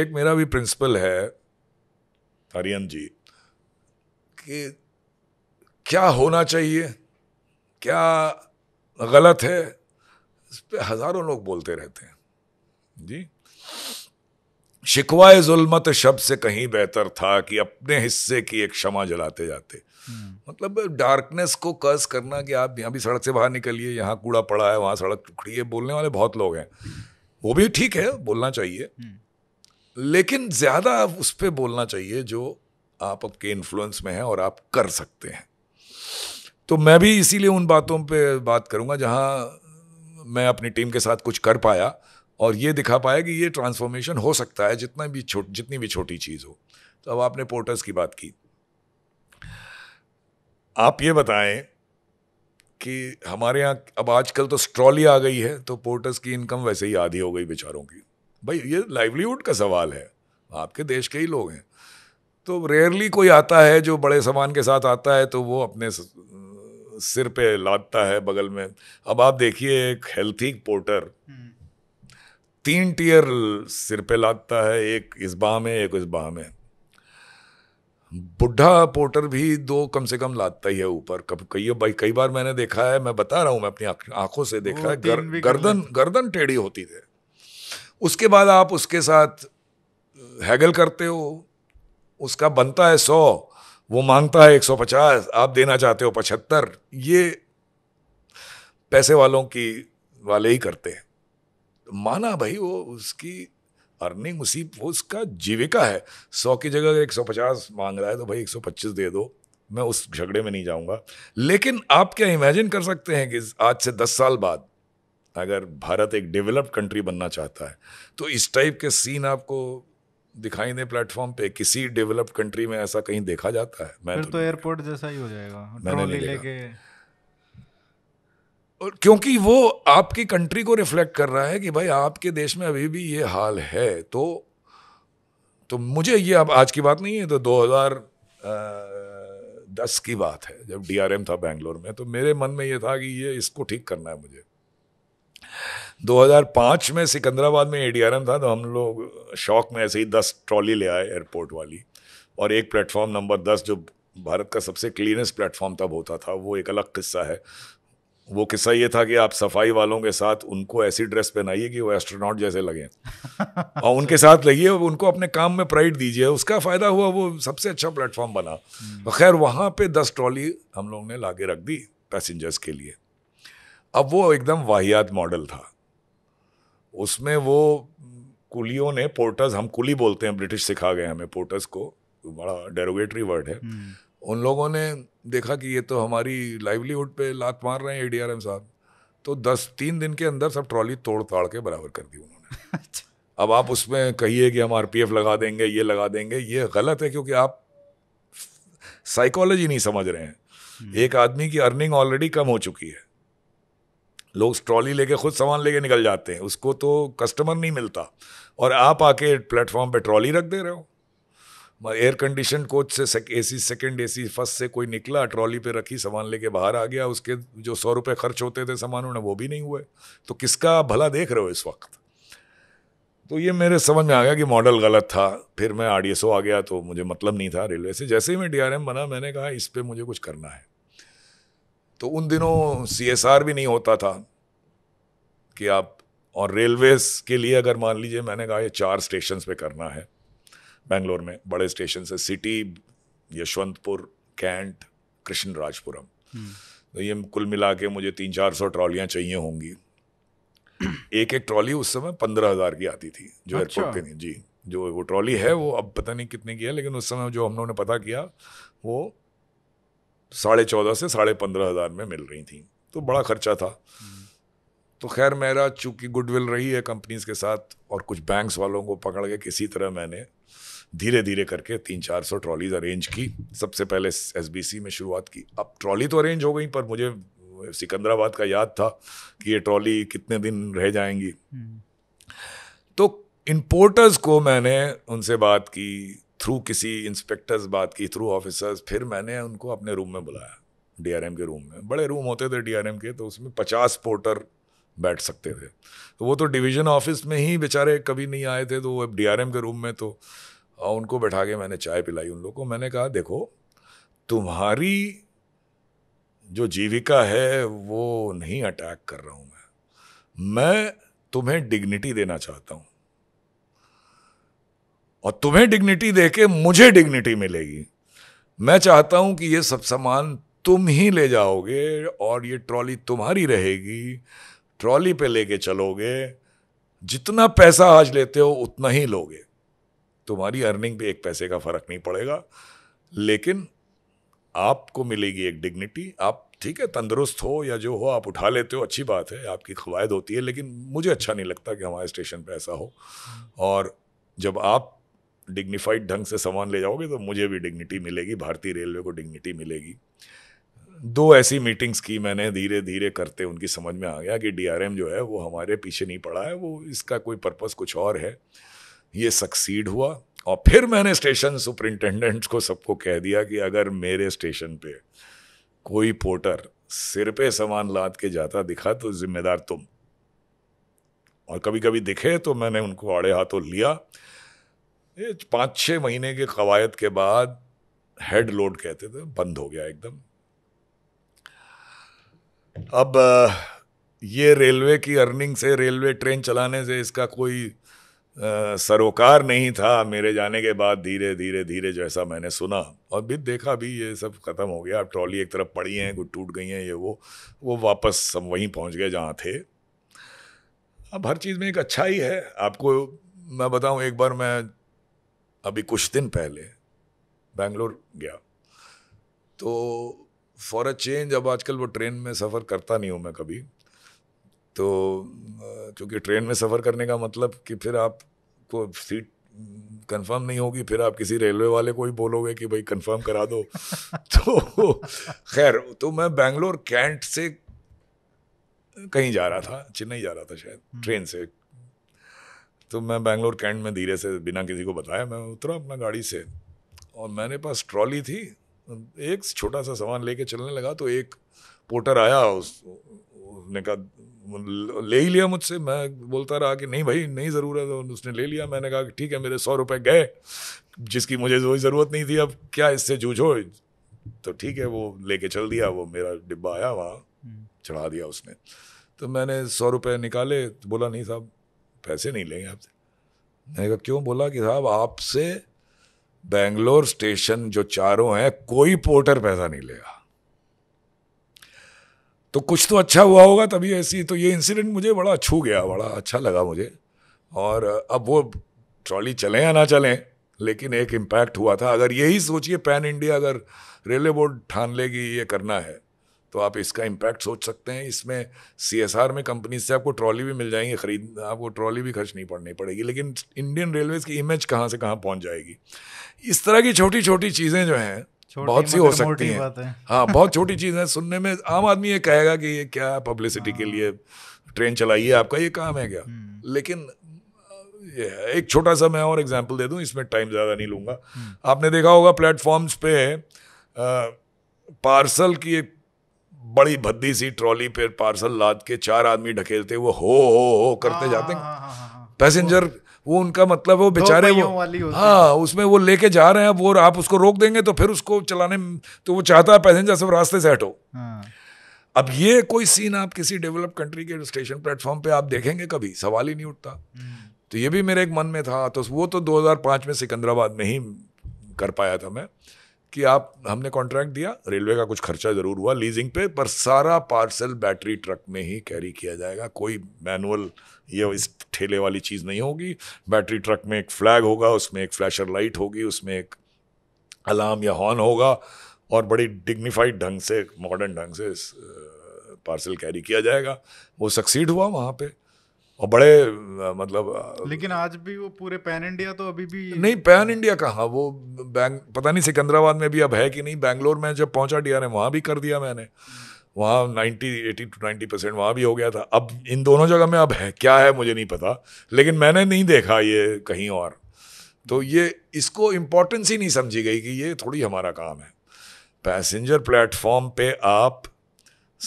एक मेरा भी प्रिंसिपल है हरियन जी कि क्या होना चाहिए क्या गलत है इस पर हज़ारों लोग बोलते रहते हैं जी शिकवाए जुलमत शब्द से कहीं बेहतर था कि अपने हिस्से की एक क्षमा जलाते जाते हम्म। मतलब डार्कनेस को कर्ज करना कि आप यहाँ भी सड़क से बाहर निकलिए यहाँ कूड़ा पड़ा है वहाँ सड़क टुकड़ी है बोलने वाले बहुत लोग हैं वो भी ठीक है बोलना चाहिए हम्म। लेकिन ज़्यादा आप उस पर बोलना चाहिए जो आप आपके इन्फ्लुएंस में हैं और आप कर सकते हैं तो मैं भी इसीलिए उन बातों पे बात करूँगा जहाँ मैं अपनी टीम के साथ कुछ कर पाया और ये दिखा पाया कि ये ट्रांसफॉर्मेशन हो सकता है जितना भी छोट जितनी भी छोटी चीज़ हो तो अब आपने पोर्टर्स की बात की आप ये बताएं कि हमारे यहाँ अब आजकल तो स्ट्रॉली आ गई है तो पोर्टर्स की इनकम वैसे ही आधी हो गई बेचारों की भाई ये लाइवलीहुड का सवाल है आपके देश के ही लोग हैं तो रेयरली कोई आता है जो बड़े सामान के साथ आता है तो वो अपने सिर पे लादता है बगल में अब आप देखिए एक हेल्थी हम्म। पोर्टर तीन टीयर सिर पे लादता है एक इस बाह में एक इस बाह में बुढ़ा पोर्टर भी दो कम से कम लादता ही है ऊपर कई भाई कई बार मैंने देखा है मैं बता रहा हूं मैं अपनी आंखों से देखा है गर, गर्दन गर्दन टेढ़ी होती थी उसके बाद आप उसके साथ हैगल करते हो उसका बनता है सौ वो मांगता है एक सौ पचास आप देना चाहते हो पचहत्तर ये पैसे वालों की वाले ही करते हैं माना भाई वो उसकी अर्निंग उसी वो उसका जीविका है सौ की जगह अगर एक सौ पचास मांग रहा है तो भाई एक सौ पच्चीस दे दो मैं उस झगड़े में नहीं जाऊंगा लेकिन आप क्या इमेजिन कर सकते हैं कि आज से दस साल बाद अगर भारत एक डेवलप्ड कंट्री बनना चाहता है तो इस टाइप के सीन आपको दिखाई दे प्लेटफॉर्म पे किसी डेवलप्ड कंट्री में ऐसा कहीं देखा जाता है मैं तो, तो एयरपोर्ट जैसा ही हो जाएगा मैंने लेके और क्योंकि वो आपकी कंट्री को रिफ्लेक्ट कर रहा है कि भाई आपके देश में अभी भी ये हाल है तो तो मुझे ये अब आज की बात नहीं है तो 2010 की बात है जब डीआरएम था बैंगलोर में तो मेरे मन में ये था कि ये इसको ठीक करना है मुझे 2005 में सिकंदराबाद में एडीआरएम था तो हम लोग शौक में ऐसे ही दस ट्रॉली ले आए एयरपोर्ट वाली और एक प्लेटफॉर्म नंबर दस जो भारत का सबसे क्लीनेस्ट प्लेटफॉर्म तब होता था वो एक अलग किस्सा है वो किस्सा ये था कि आप सफाई वालों के साथ उनको ऐसी ड्रेस पहनाइए कि वो एस्ट्रोनॉट जैसे लगे और उनके साथ लगिए उनको अपने काम में प्राइड दीजिए उसका फ़ायदा हुआ वो सबसे अच्छा प्लेटफॉर्म बना तो खैर वहाँ पे दस ट्रॉली हम लोग ने ला रख दी पैसेंजर्स के लिए अब वो एकदम वाहियात मॉडल था उसमें वो कुलियों ने पोर्टर्स हम कुली बोलते हैं ब्रिटिश सिखा गए हमें पोर्टर्स को बड़ा डेरोगेटरी वर्ड है हम्म। उन लोगों ने देखा कि ये तो हमारी लाइवलीहुड पे लात मार रहे हैं ए साहब तो दस तीन दिन के अंदर सब ट्रॉली तोड़ ताड़ के बराबर कर दी उन्होंने अच्छा। अब आप उसमें कहिए कि हम आर लगा देंगे ये लगा देंगे ये गलत है क्योंकि आप साइकोलॉजी नहीं समझ रहे हैं हम्म। एक आदमी की अर्निंग ऑलरेडी कम हो चुकी है लोग ट्रॉली लेके खुद सामान लेके निकल जाते हैं उसको तो कस्टमर नहीं मिलता और आप आके प्लेटफॉर्म पे ट्रॉली रख दे रहे हो एयर कंडीशन कोच से सी सेकेंड ए सी फर्स्ट से कोई निकला ट्रॉली पे रखी सामान लेके बाहर आ गया उसके जो सौ रुपये खर्च होते थे सामान उन्हें वो भी नहीं हुए तो किसका भला देख रहे हो इस वक्त तो ये मेरे समझ में आ गया कि मॉडल गलत था फिर मैं आर आ गया तो मुझे मतलब नहीं था रेलवे से जैसे ही मैं डी बना मैंने कहा इस पर मुझे कुछ करना है तो उन दिनों सी भी नहीं होता था कि आप और रेलवेज़ के लिए अगर मान लीजिए मैंने कहा ये चार स्टेशन पे करना है बेंगलोर में बड़े स्टेशन से city Yeshwantpur cantt Krishnarajapuram तो ये कुल मिला के मुझे तीन चार सौ ट्रॉलियाँ चाहिए होंगी एक एक ट्रॉली उस समय पंद्रह हज़ार की आती थी जो अच्छा। एयरपोर्ट के जी जो वो ट्रॉली है वो अब पता नहीं कितने की है लेकिन उस समय जो हम लोगों ने पता किया वो साढ़े चौदह से साढ़े पंद्रह हज़ार में मिल रही थी तो बड़ा खर्चा था तो खैर मेरा चूंकि गुडविल रही है कंपनीज के साथ और कुछ बैंक्स वालों को पकड़ के किसी तरह मैंने धीरे धीरे करके तीन चार सौ ट्रॉलीज अरेंज की सबसे पहले एस बी सी में शुरुआत की अब ट्रॉली तो अरेंज हो गई पर मुझे सिकंदराबाद का याद था कि ये ट्रॉली कितने दिन रह जाएंगी हम्म। तो इंपोर्टर्स को मैंने उनसे बात की थ्रू किसी इंस्पेक्टर्स बात की थ्रू ऑफिसर्स फिर मैंने उनको अपने रूम में बुलाया डीआरएम के रूम में बड़े रूम होते थे डीआरएम के तो उसमें पचास पोर्टर बैठ सकते थे तो वो तो डिवीजन ऑफिस में ही बेचारे कभी नहीं आए थे तो वो डीआरएम के रूम में तो और उनको बैठा के मैंने चाय पिलाई उन लोग को मैंने कहा देखो तुम्हारी जो जीविका है वो नहीं अटैक कर रहा हूँ मैं मैं तुम्हें डिग्निटी देना चाहता हूँ और तुम्हें डिग्निटी दे के मुझे डिग्निटी मिलेगी मैं चाहता हूँ कि ये सब सामान तुम ही ले जाओगे और ये ट्रॉली तुम्हारी रहेगी ट्रॉली पे लेके चलोगे जितना पैसा आज लेते हो उतना ही लोगे तुम्हारी अर्निंग पे एक पैसे का फ़र्क नहीं पड़ेगा लेकिन आपको मिलेगी एक डिग्निटी आप ठीक है तंदुरुस्त हो या जो हो आप उठा लेते हो अच्छी बात है आपकी ख्वाहिद होती है लेकिन मुझे अच्छा नहीं लगता कि हमारे स्टेशन पर ऐसा हो और जब आप डिग्निफाइड ढंग से सामान ले जाओगे तो मुझे भी डिग्निटी मिलेगी भारतीय रेलवे को डिग्निटी मिलेगी दो ऐसी मीटिंग्स की मैंने धीरे धीरे करते उनकी समझ में आ गया कि डीआरएम जो है वो हमारे पीछे नहीं पड़ा है वो इसका कोई पर्पस कुछ और है ये सक्सीड हुआ और फिर मैंने स्टेशन सुपरिंटेंडेंट्स को सबको कह दिया कि अगर मेरे स्टेशन पे कोई पोर्टर सिर पे सामान लाद के जाता दिखा तो जिम्मेदार तुम और कभी कभी दिखे तो मैंने उनको आड़े हाथों लिया पाँच छः महीने के कवायद के बाद हेड लोड कहते थे बंद हो गया एकदम अब ये रेलवे की अर्निंग से रेलवे ट्रेन चलाने से इसका कोई सरोकार नहीं था मेरे जाने के बाद धीरे धीरे धीरे जैसा मैंने सुना और भी देखा भी ये सब ख़त्म हो गया अब ट्रॉली एक तरफ पड़ी हैं कुछ टूट गई हैं ये वो वो वापस हम वहीं पहुंच गए जहाँ थे अब हर चीज़ में एक अच्छा ही है आपको मैं बताऊं एक बार मैं अभी कुछ दिन पहले बेंगलोर गया तो फॉर अ चेंज अब आजकल वो ट्रेन में सफ़र करता नहीं हूँ मैं कभी तो क्योंकि ट्रेन में सफ़र करने का मतलब कि फिर आपको सीट कंफर्म नहीं होगी फिर आप किसी रेलवे वाले को ही बोलोगे कि भाई कंफर्म करा दो तो खैर तो मैं बेंगलोर कैंट से कहीं जा रहा था चेन्नई जा रहा था शायद हम्म। ट्रेन से तो मैं बेंगलोर कैंट में धीरे से बिना किसी को बताया मैं उतरा अपना गाड़ी से और मेरे पास ट्रॉली थी एक छोटा सा सामान लेके चलने लगा तो एक पोर्टर आया उस उसने कहा ले ही लिया मुझसे मैं बोलता रहा कि नहीं भाई नहीं ज़रूरत है तो उसने ले लिया मैंने कहा कि ठीक है मेरे सौ रुपये गए जिसकी मुझे कोई ज़रूरत नहीं थी अब क्या इससे जूझो तो ठीक है वो लेके चल दिया वो मेरा डिब्बा आया वहाँ हम्म। चढ़ा दिया उसने तो मैंने सौ रुपये निकाले तो बोला नहीं साहब पैसे नहीं लेंगे आपसे मैंने कहा क्यों बोला कि साहब आपसे बेंगलोर स्टेशन जो चारों हैं कोई पोर्टर पैसा नहीं लेगा तो कुछ तो अच्छा हुआ होगा तभी ऐसी तो ये इंसिडेंट मुझे बड़ा छू गया बड़ा अच्छा लगा मुझे और अब वो ट्रॉली चलें या ना चलें लेकिन एक इम्पैक्ट हुआ था अगर यही सोचिए पैन इंडिया अगर रेलवे बोर्ड ठान लेगी ये करना है तो आप इसका इम्पैक्ट सोच सकते हैं इसमें सी एस आर में कंपनी से आपको ट्रॉली भी मिल जाएंगी खरीद आपको ट्रॉली भी खर्च नहीं पड़नी पड़ेगी लेकिन इंडियन रेलवेज़ की इमेज कहाँ से कहाँ पहुँच जाएगी इस तरह की छोटी छोटी चीज़ें जो हैं बहुत सी हो मतलब सकती है हाँ बहुत छोटी चीज़ है सुनने में आम आदमी ये कहेगा कि ये क्या पब्लिसिटी के हाँ। लिए ट्रेन चलाइए आपका ये काम है क्या हम्म। लेकिन एक छोटा सा मैं और एग्जाम्पल दे दूँ इसमें टाइम ज़्यादा नहीं लूँगा हम्म। आपने देखा होगा प्लेटफॉर्म्स पे पार्सल की एक बड़ी भद्दी सी ट्रॉली पर पार्सल लाद के चार आदमी ढकेलते वो हो हो हो करते हाँ, जाते पैसेंजर हाँ, वो उनका मतलब वो बेचारे वो हाँ उसमें वो लेके जा रहे हैं वो आप उसको रोक देंगे तो फिर उसको चलाने तो वो चाहता है पैसेंजर सब रास्ते से हटो हाँ। अब ये कोई सीन आप किसी डेवलप कंट्री के स्टेशन प्लेटफॉर्म पे आप देखेंगे कभी सवाल ही नहीं उठता हम्म। तो ये भी मेरे एक मन में था तो वो तो 2005 में सिकंदराबाद में ही कर पाया था मैं कि आप हमने कॉन्ट्रैक्ट दिया रेलवे का कुछ खर्चा ज़रूर हुआ लीजिंग पे पर सारा पार्सल बैटरी ट्रक में ही कैरी किया जाएगा कोई मैनुअल ये इस ठेले वाली चीज़ नहीं होगी बैटरी ट्रक में एक फ्लैग होगा उसमें एक फ्लैशर लाइट होगी उसमें एक अलार्म या हॉर्न होगा और बड़ी डिग्निफाइड ढंग से मॉडर्न ढंग से इस पार्सल कैरी किया जाएगा वो सक्सीड हुआ वहाँ पे और बड़े मतलब लेकिन आज भी वो पूरे पैन इंडिया तो अभी भी नहीं पैन इंडिया कहाँ वो बैंग पता नहीं सिकंदराबाद में भी अब है कि नहीं बैंगलोर में जब पहुंचा आर वहाँ भी कर दिया मैंने वहाँ ninety eighty to ninety percent वहाँ भी हो गया था अब इन दोनों जगह में अब है क्या है मुझे नहीं पता लेकिन मैंने नहीं देखा ये कहीं और तो ये इसको इम्पोर्टेंस ही नहीं समझी गई कि ये थोड़ी हमारा काम है पैसेंजर प्लेटफॉर्म पे आप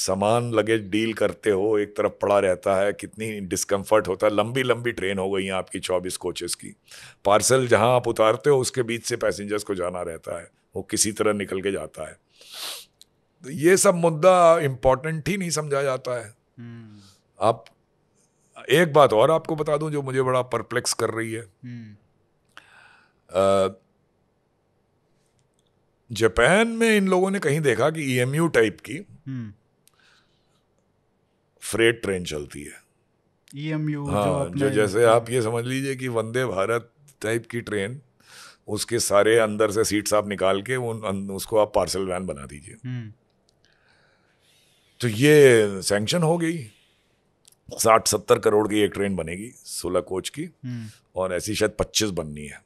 सामान लगेज डील करते हो एक तरफ पड़ा रहता है कितनी डिस्कम्फर्ट होता है लंबी लंबी ट्रेन हो गई हैं आपकी चौबीस कोचेस की पार्सल जहाँ आप उतारते हो उसके बीच से पैसेंजर्स को जाना रहता है वो किसी तरह निकल के जाता है तो ये सब मुद्दा इम्पोर्टेंट ही नहीं समझा जाता है hmm. आप एक बात और आपको बता दूं जो मुझे बड़ा परप्लेक्स कर रही है hmm. जापान में इन लोगों ने कहीं देखा कि ईएमयू e टाइप की hmm. फ्रेट ट्रेन चलती है ईएमयू e हाँ जो, जो जैसे आप ये समझ लीजिए कि वंदे भारत टाइप की ट्रेन उसके सारे अंदर से सीट्स आप निकाल के उन उसको आप पार्सल वैन बना दीजिए हम्म। तो ये सैंक्शन हो गई साठ सत्तर करोड़ की एक ट्रेन बनेगी सोलह कोच की हम्म। और ऐसी शायद पच्चीस बननी है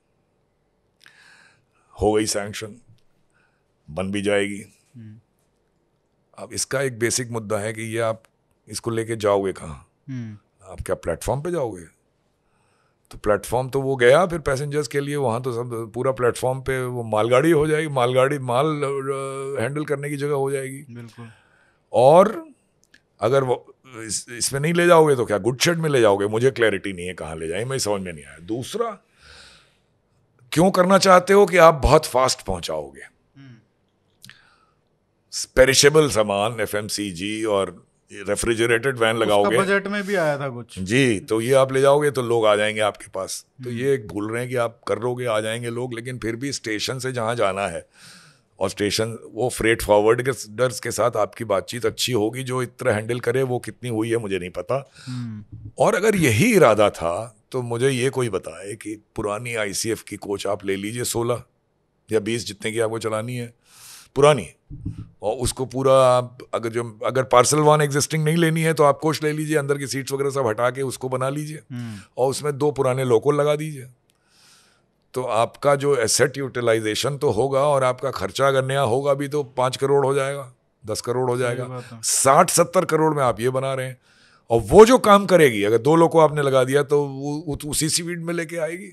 हो गई सैंक्शन बन भी जाएगी हम्म। अब इसका एक बेसिक मुद्दा है कि ये आप इसको लेके जाओगे कहाँ हम्म। आप क्या प्लेटफॉर्म पे जाओगे तो प्लेटफॉर्म तो वो गया फिर पैसेंजर्स के लिए वहाँ तो सब पूरा प्लेटफॉर्म पे वो मालगाड़ी हो जाएगी मालगाड़ी माल हैंडल करने की जगह हो जाएगी बिल्कुल और अगर इसमें इस नहीं ले जाओगे तो क्या गुड शेड में ले जाओगे मुझे क्लैरिटी नहीं है कहाँ ले जाए मैं समझ में नहीं आया दूसरा क्यों करना चाहते हो कि आप बहुत फास्ट पहुंचाओगे पेरिशेबल हम्म। सामान एफ और रेफ्रिजरेटेड वैन लगाओगे बजट में भी आया था कुछ जी तो ये आप ले जाओगे तो लोग आ जाएंगे आपके पास तो हम्म। ये एक भूल रहे हैं कि आप करोगे आ जाएंगे लोग लेकिन फिर भी स्टेशन से जहाँ जाना है और स्टेशन वो फ्रेट फॉरवर्ड के डर्स के साथ आपकी बातचीत अच्छी होगी जो इतना हैंडल करे वो कितनी हुई है मुझे नहीं पता हम्म। और अगर यही इरादा था तो मुझे ये कोई बताए कि पुरानी आईसीएफ की कोच आप ले लीजिए सोलह या बीस जितने की आपको चलानी है पुरानी और उसको पूरा आप अगर जो अगर पार्सल वन एग्जिस्टिंग नहीं लेनी है तो आप कोच ले लीजिए अंदर की सीट्स वगैरह सब हटा के उसको बना लीजिए हम्म। और उसमें दो पुराने लोकल लगा दीजिए तो आपका जो एसेट यूटिलाइजेशन तो होगा और आपका खर्चा अगर नया होगा भी तो पाँच करोड़ हो जाएगा दस करोड़ हो जाएगा साठ सत्तर करोड़ में आप ये बना रहे हैं और वो जो काम करेगी अगर दो लोग को आपने लगा दिया तो वो तो उसी सीवीड में लेके आएगी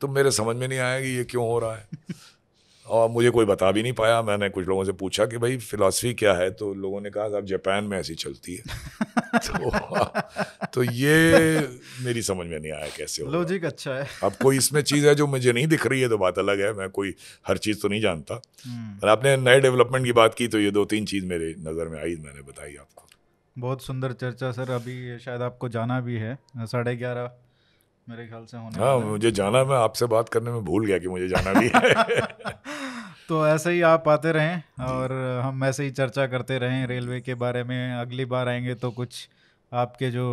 तो मेरे समझ में नहीं आया कि ये क्यों हो रहा है और मुझे कोई बता भी नहीं पाया मैंने कुछ लोगों से पूछा कि भाई फिलासफी क्या है तो लोगों ने कहा साहब जापान में ऐसी चलती है तो, हाँ, तो ये मेरी समझ में नहीं आया कैसे हो लॉजिक अच्छा है अब कोई इसमें चीज़ है जो मुझे नहीं दिख रही है तो बात अलग है मैं कोई हर चीज़ तो नहीं जानता हम्म। पर आपने नए डेवलपमेंट की बात की तो ये दो तीन चीज़ मेरे नज़र में आई मैंने बताई आपको बहुत सुंदर चर्चा सर अभी शायद आपको जाना भी है साढ़े ग्यारह मेरे ख्याल से होना हाँ मुझे जाना मैं आपसे बात करने में भूल गया कि मुझे जाना भी है तो ऐसे ही आप आते रहें और हम ऐसे ही चर्चा करते रहें रेलवे के बारे में अगली बार आएंगे तो कुछ आपके जो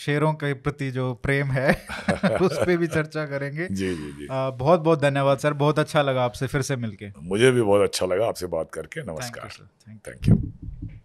शेरों के प्रति जो प्रेम है उस पर भी चर्चा करेंगे जी जी जी आ, बहुत बहुत धन्यवाद सर बहुत अच्छा लगा आपसे फिर से मिलके मुझे भी बहुत अच्छा लगा आपसे बात करके नमस्कार थैंक यू